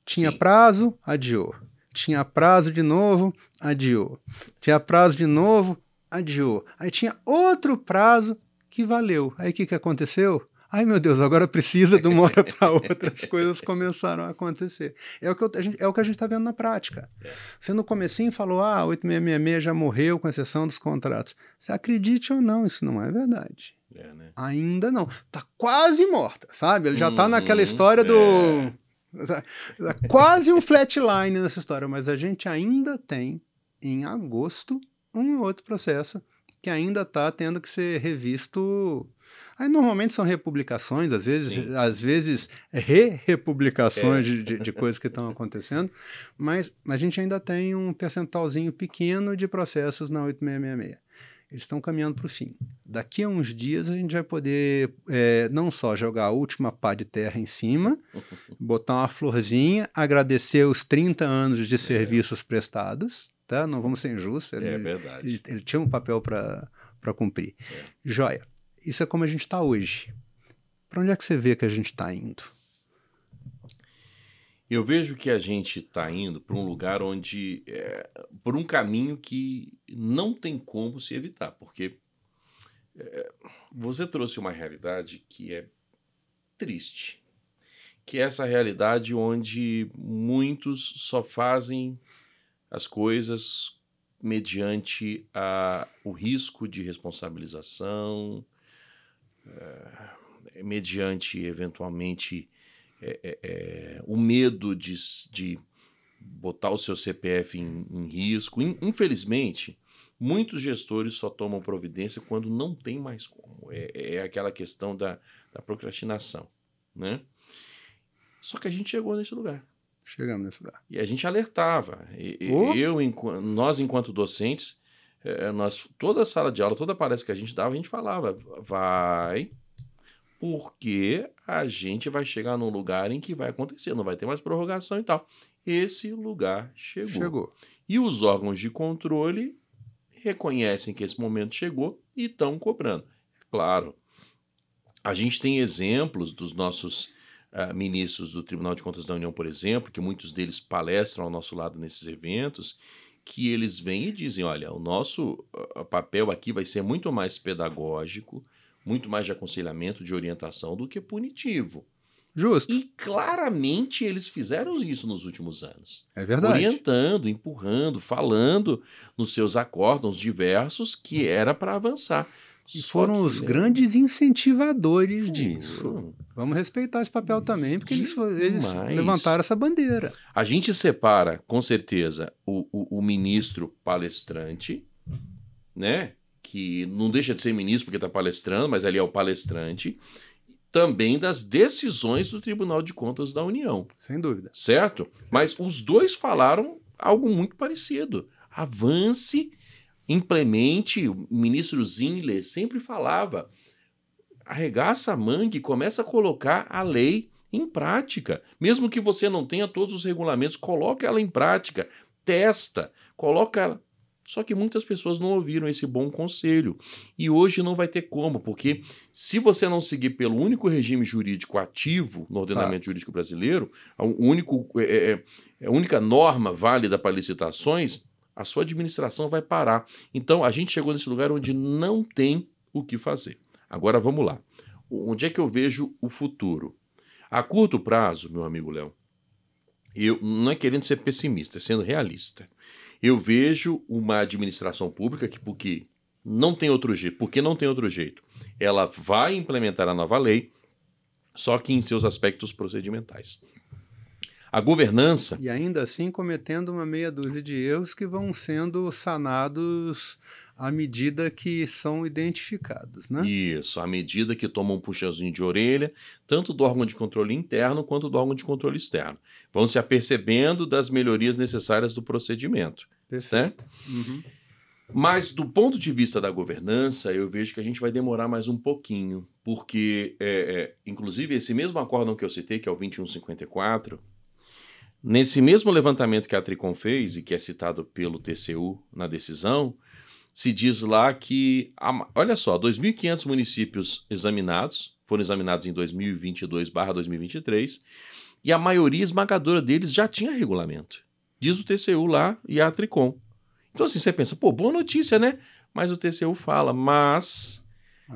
Tinha Sim. prazo, adiou. Tinha prazo de novo, adiou. Tinha prazo de novo, adiou. Aí tinha outro prazo que valeu. Aí o que, que aconteceu? Ai meu Deus, agora precisa de uma hora para outra, as coisas começaram a acontecer. É o que, eu, a, gente, é o que a gente está vendo na prática. É. Você no comecinho falou, ah, 8666 já morreu, com exceção dos contratos. Você acredite ou não, isso não é verdade. É, né? Ainda não. Tá quase morta, sabe? Ele já está naquela uhum, história é. do [LAUGHS] Quase um flatline nessa história, mas a gente ainda tem, em agosto, um outro processo que ainda está tendo que ser revisto. Aí normalmente são republicações, às vezes, Sim. às vezes é re-republicações é. de, de, de coisas que estão acontecendo, mas a gente ainda tem um percentualzinho pequeno de processos na 8666 eles estão caminhando para o fim. Daqui a uns dias a gente vai poder é, não só jogar a última pá de terra em cima, [LAUGHS] botar uma florzinha, agradecer os 30 anos de é. serviços é. prestados, tá? Não vamos ser injustos. Ele, é verdade. Ele, ele tinha um papel para cumprir. É. Joia. Isso é como a gente está hoje. Para onde é que você vê que a gente está indo? Eu vejo que a gente está indo para um lugar onde. É, por um caminho que não tem como se evitar, porque é, você trouxe uma realidade que é triste, que é essa realidade onde muitos só fazem as coisas mediante a, o risco de responsabilização, é, mediante eventualmente é, é, é, o medo de, de botar o seu CPF em, em risco. Infelizmente, muitos gestores só tomam providência quando não tem mais como. É, é aquela questão da, da, procrastinação, né? Só que a gente chegou nesse lugar. Chegamos nesse lugar. E a gente alertava. E, oh. Eu, nós, enquanto docentes, é, nós, toda sala de aula, toda palestra que a gente dava, a gente falava, vai porque a gente vai chegar num lugar em que vai acontecer, não vai ter mais prorrogação e tal. Esse lugar chegou. chegou. E os órgãos de controle reconhecem que esse momento chegou e estão cobrando. É claro, a gente tem exemplos dos nossos uh, ministros do Tribunal de Contas da União, por exemplo, que muitos deles palestram ao nosso lado nesses eventos, que eles vêm e dizem: olha, o nosso ah, papel aqui vai ser muito mais pedagógico, muito mais de aconselhamento, de orientação do que punitivo. Justo. E claramente eles fizeram isso nos últimos anos. É verdade. Orientando, empurrando, falando nos seus acórdons diversos que era para avançar. E foram que, os né? grandes incentivadores disso. Vamos respeitar esse papel também, porque eles, eles, levantaram essa bandeira. A gente separa, com certeza, o, o, o ministro palestrante, né? que não deixa de ser ministro porque está palestrando, mas ali é o palestrante, também das decisões do Tribunal de Contas da União. Sem dúvida. Certo? Mas os dois falaram algo muito parecido. Avance, implemente. O ministro Zinler sempre falava: arregaça a manga e começa a colocar a lei em prática. Mesmo que você não tenha todos os regulamentos, coloque ela em prática, testa, coloca só que muitas pessoas não ouviram esse bom conselho. E hoje não vai ter como, porque se você não seguir pelo único regime jurídico ativo no ordenamento ah. jurídico brasileiro, a, único, é é, é, é, a única norma válida para licitações, a sua administração vai parar. Então a gente chegou nesse lugar onde não tem o que fazer. Agora vamos lá. Onde é que eu vejo o futuro? A curto prazo, meu amigo Léo, eu não é querendo ser pessimista, é sendo realista eu vejo uma administração pública que, porque não tem outro jeito, porque não tem outro jeito, ela vai implementar a nova lei, só que em seus aspectos procedimentais. A governança. E ainda assim cometendo uma meia dúzia de erros que vão sendo sanados à medida que são identificados, né? Isso, à medida que tomam um puxãozinho de orelha, tanto do órgão de controle interno quanto do órgão de controle externo. Vão se apercebendo das melhorias necessárias do procedimento. Perfeito. Né? Uhum. Mas do ponto de vista da governança, eu vejo que a gente vai demorar mais um pouquinho, porque, é, é, inclusive, esse mesmo acórdão que eu citei, que é o 2154, nesse mesmo levantamento que a Tricom fez e que é citado pelo TCU na decisão, se diz lá que, olha só, 2.500 municípios examinados, foram examinados em 2022/2023, e a maioria esmagadora deles já tinha regulamento. Diz o TCU lá e a Tricom. Então assim, você pensa, pô, boa notícia, né? Mas o TCU fala, mas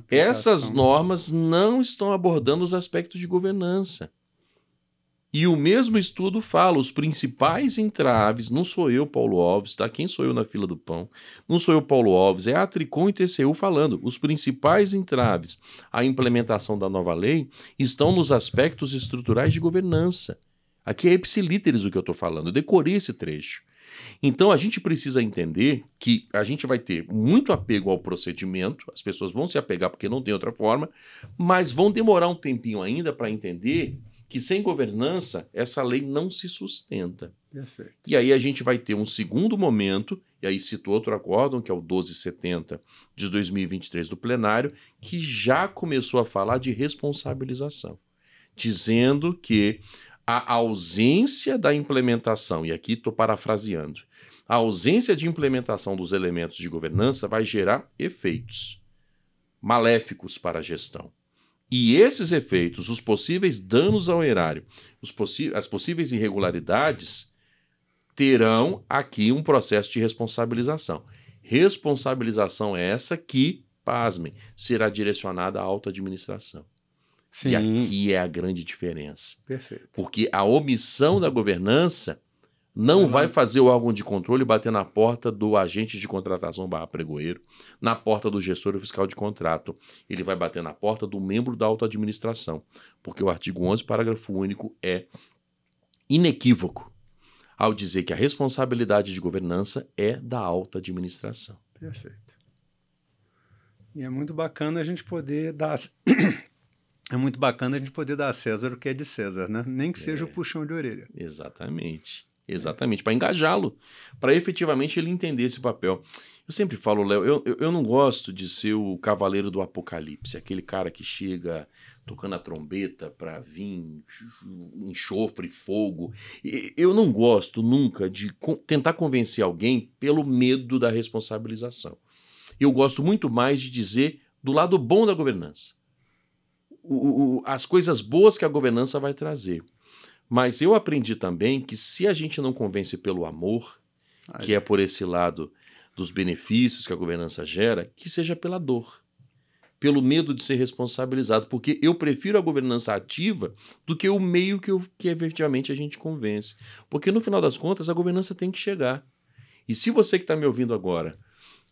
essas normas não estão abordando os aspectos de governança. E o mesmo estudo fala: os principais entraves, não sou eu, Paulo Alves, tá? Quem sou eu na fila do pão? Não sou eu, Paulo Alves, é a Tricom e TCU falando. Os principais entraves à implementação da nova lei estão nos aspectos estruturais de governança. Aqui é ipsilíteres o que eu estou falando, eu decorei esse trecho. Então a gente precisa entender que a gente vai ter muito apego ao procedimento, as pessoas vão se apegar porque não tem outra forma, mas vão demorar um tempinho ainda para entender que sem governança essa lei não se sustenta. Perfeito. E aí a gente vai ter um segundo momento, e aí cito outro acórdão, que é o 1270 de 2023 do plenário, que já começou a falar de responsabilização, dizendo que a ausência da implementação, e aqui estou parafraseando, a ausência de implementação dos elementos de governança vai gerar efeitos maléficos para a gestão. E esses efeitos, os possíveis danos ao erário, as possíveis irregularidades, terão aqui um processo de responsabilização. Responsabilização é essa que, pasmem, será direcionada à auto-administração. Sim. E aqui é a grande diferença. Perfeito. Porque a omissão da governança não vai fazer o órgão de controle bater na porta do agente de contratação barra pregoeiro, na porta do gestor fiscal de contrato. Ele vai bater na porta do membro da autoadministração, porque o artigo 11, parágrafo único, é inequívoco ao dizer que a responsabilidade de governança é da alta administração. Perfeito. E é muito bacana a gente poder dar [COUGHS] É muito bacana a gente poder dar a César o que é de César, né? Nem que é. seja o puxão de orelha. Exatamente. Exatamente, para engajá-lo, para efetivamente ele entender esse papel. Eu sempre falo, Léo, eu, eu, não gosto de ser o cavaleiro do apocalipse, aquele cara que chega tocando a trombeta para vir enxofre, fogo. Eu não gosto nunca de tentar convencer alguém pelo medo da responsabilização. Eu gosto muito mais de dizer do lado bom da governança, o, o, as coisas boas que a governança vai trazer. Mas eu aprendi também que se a gente não convence pelo amor, Ai. que é por esse lado dos benefícios que a governança gera, que seja pela dor, pelo medo de ser responsabilizado, porque eu prefiro a governança ativa do que o meio que, eu, que efetivamente a gente convence. Porque no final das contas, a governança tem que chegar. E se você que está me ouvindo agora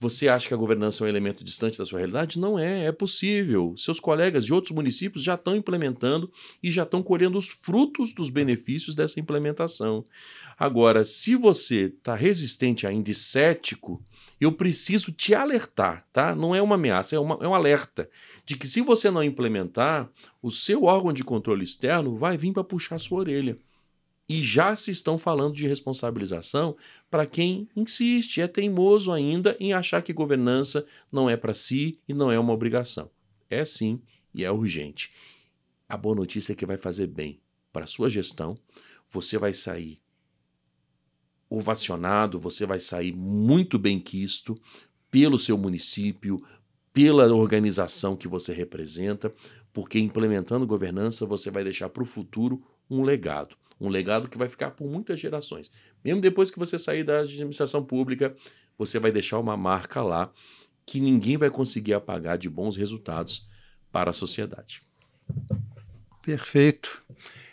você acha que a governança é um elemento distante da sua realidade? Não é, é possível. Seus colegas de outros municípios já estão implementando e já estão colhendo os frutos dos benefícios dessa implementação. Agora, se você está resistente ainda e cético, eu preciso te alertar, tá? Não é uma ameaça, é, uma, é um alerta de que se você não implementar, o seu órgão de controle externo vai vir para puxar sua orelha e já se estão falando de responsabilização para quem insiste, é teimoso ainda em achar que governança não é para si e não é uma obrigação. É sim e é urgente. A boa notícia é que vai fazer bem para a sua gestão, você vai sair ovacionado, você vai sair muito bem quisto pelo seu município, pela organização que você representa, porque implementando governança você vai deixar para o futuro um legado um legado que vai ficar por muitas gerações. Mesmo depois que você sair da administração pública, você vai deixar uma marca lá que ninguém vai conseguir apagar de bons resultados para a sociedade. Perfeito.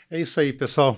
É isso aí, pessoal.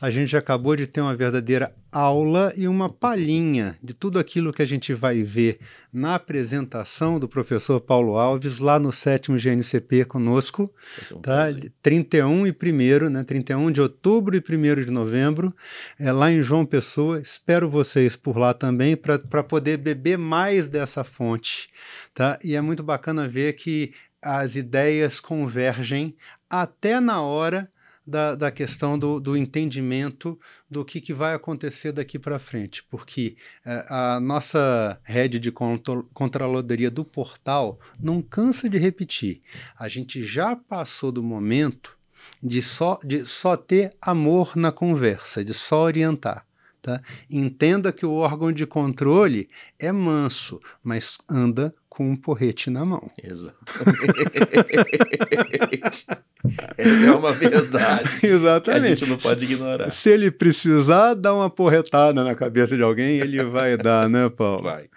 A gente acabou de ter uma verdadeira aula e uma palhinha de tudo aquilo que a gente vai ver na apresentação do professor Paulo Alves lá no sétimo GNCP conosco, um tá? Prazer. 31 e 1 né? 31 de outubro e 1 de novembro, é, lá em João Pessoa. Espero vocês por lá também para poder beber mais dessa fonte, tá? E é muito bacana ver que as ideias convergem até na hora da, da questão do, do entendimento do que, que vai acontecer daqui para frente, porque é, a nossa rede de controladoria do portal não cansa de repetir. A gente já passou do momento de só, de só ter amor na conversa, de só orientar. Tá? Entenda que o órgão de controle é manso, mas anda com um porrete na mão. Exatamente. [LAUGHS] é uma verdade. [LAUGHS] Exatamente. a gente não pode ignorar. Se ele precisar dar uma porretada na cabeça de alguém, ele vai dar, né, Paulo? Vai.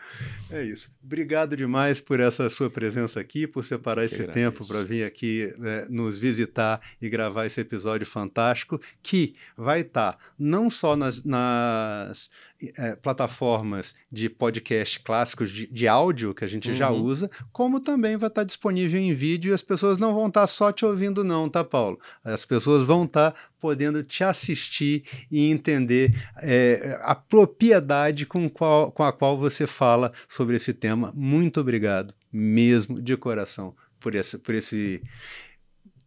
É isso. Obrigado demais por essa sua presença aqui, por separar esse tempo para vir aqui né, nos visitar e gravar esse episódio fantástico que vai estar tá não só nas, nas é, plataformas de podcast clássicos de, de áudio que a gente uhum. já usa, como também vai estar disponível em vídeo e as pessoas não vão estar só te ouvindo, não, tá, Paulo? As pessoas vão estar podendo te assistir e entender é, a propriedade com, qual, com a qual você fala sobre esse tema. Muito obrigado, mesmo de coração, por esse, por esse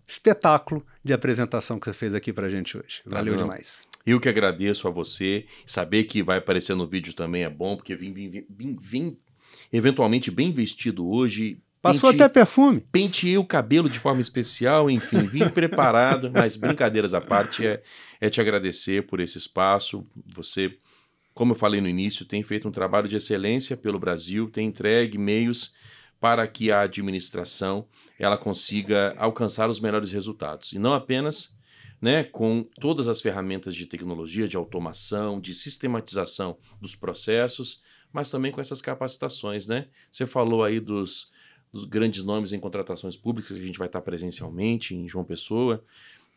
espetáculo de apresentação que você fez aqui para gente hoje. Valeu, Valeu demais. Eu que agradeço a você. Saber que vai aparecer no vídeo também é bom, porque vim, vim, vim, vim eventualmente bem vestido hoje. Passou pente, até perfume. Penteei o cabelo de forma especial, enfim, vim [LAUGHS] preparado, mas brincadeiras à parte, é, é te agradecer por esse espaço. Você, como eu falei no início, tem feito um trabalho de excelência pelo Brasil, tem entregue meios para que a administração ela consiga alcançar os melhores resultados. E não apenas né, com todas as ferramentas de tecnologia, de automação, de sistematização dos processos, mas também com essas capacitações, né? Você falou aí dos, dos grandes nomes em contratações públicas que a gente vai estar presencialmente em João Pessoa,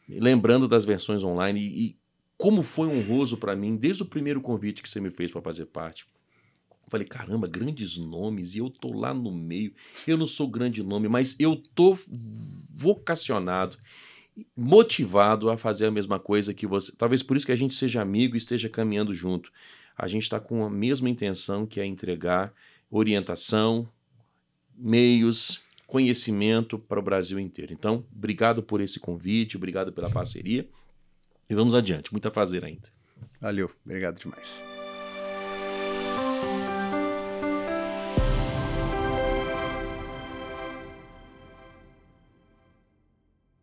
lembrando das versões online e, e como foi honroso para mim desde o primeiro convite que você me fez para fazer parte. falei, caramba, grandes nomes, e eu tô lá no meio. Eu não sou grande nome, mas eu tô vocacionado motivado a fazer a mesma coisa que você. Talvez por isso que a gente seja amigo e esteja caminhando junto. A gente está com a mesma intenção que é entregar orientação, meios, conhecimento para o Brasil inteiro. Então, obrigado por esse convite, obrigado pela parceria e vamos adiante. Muito a fazer ainda. Valeu, obrigado demais.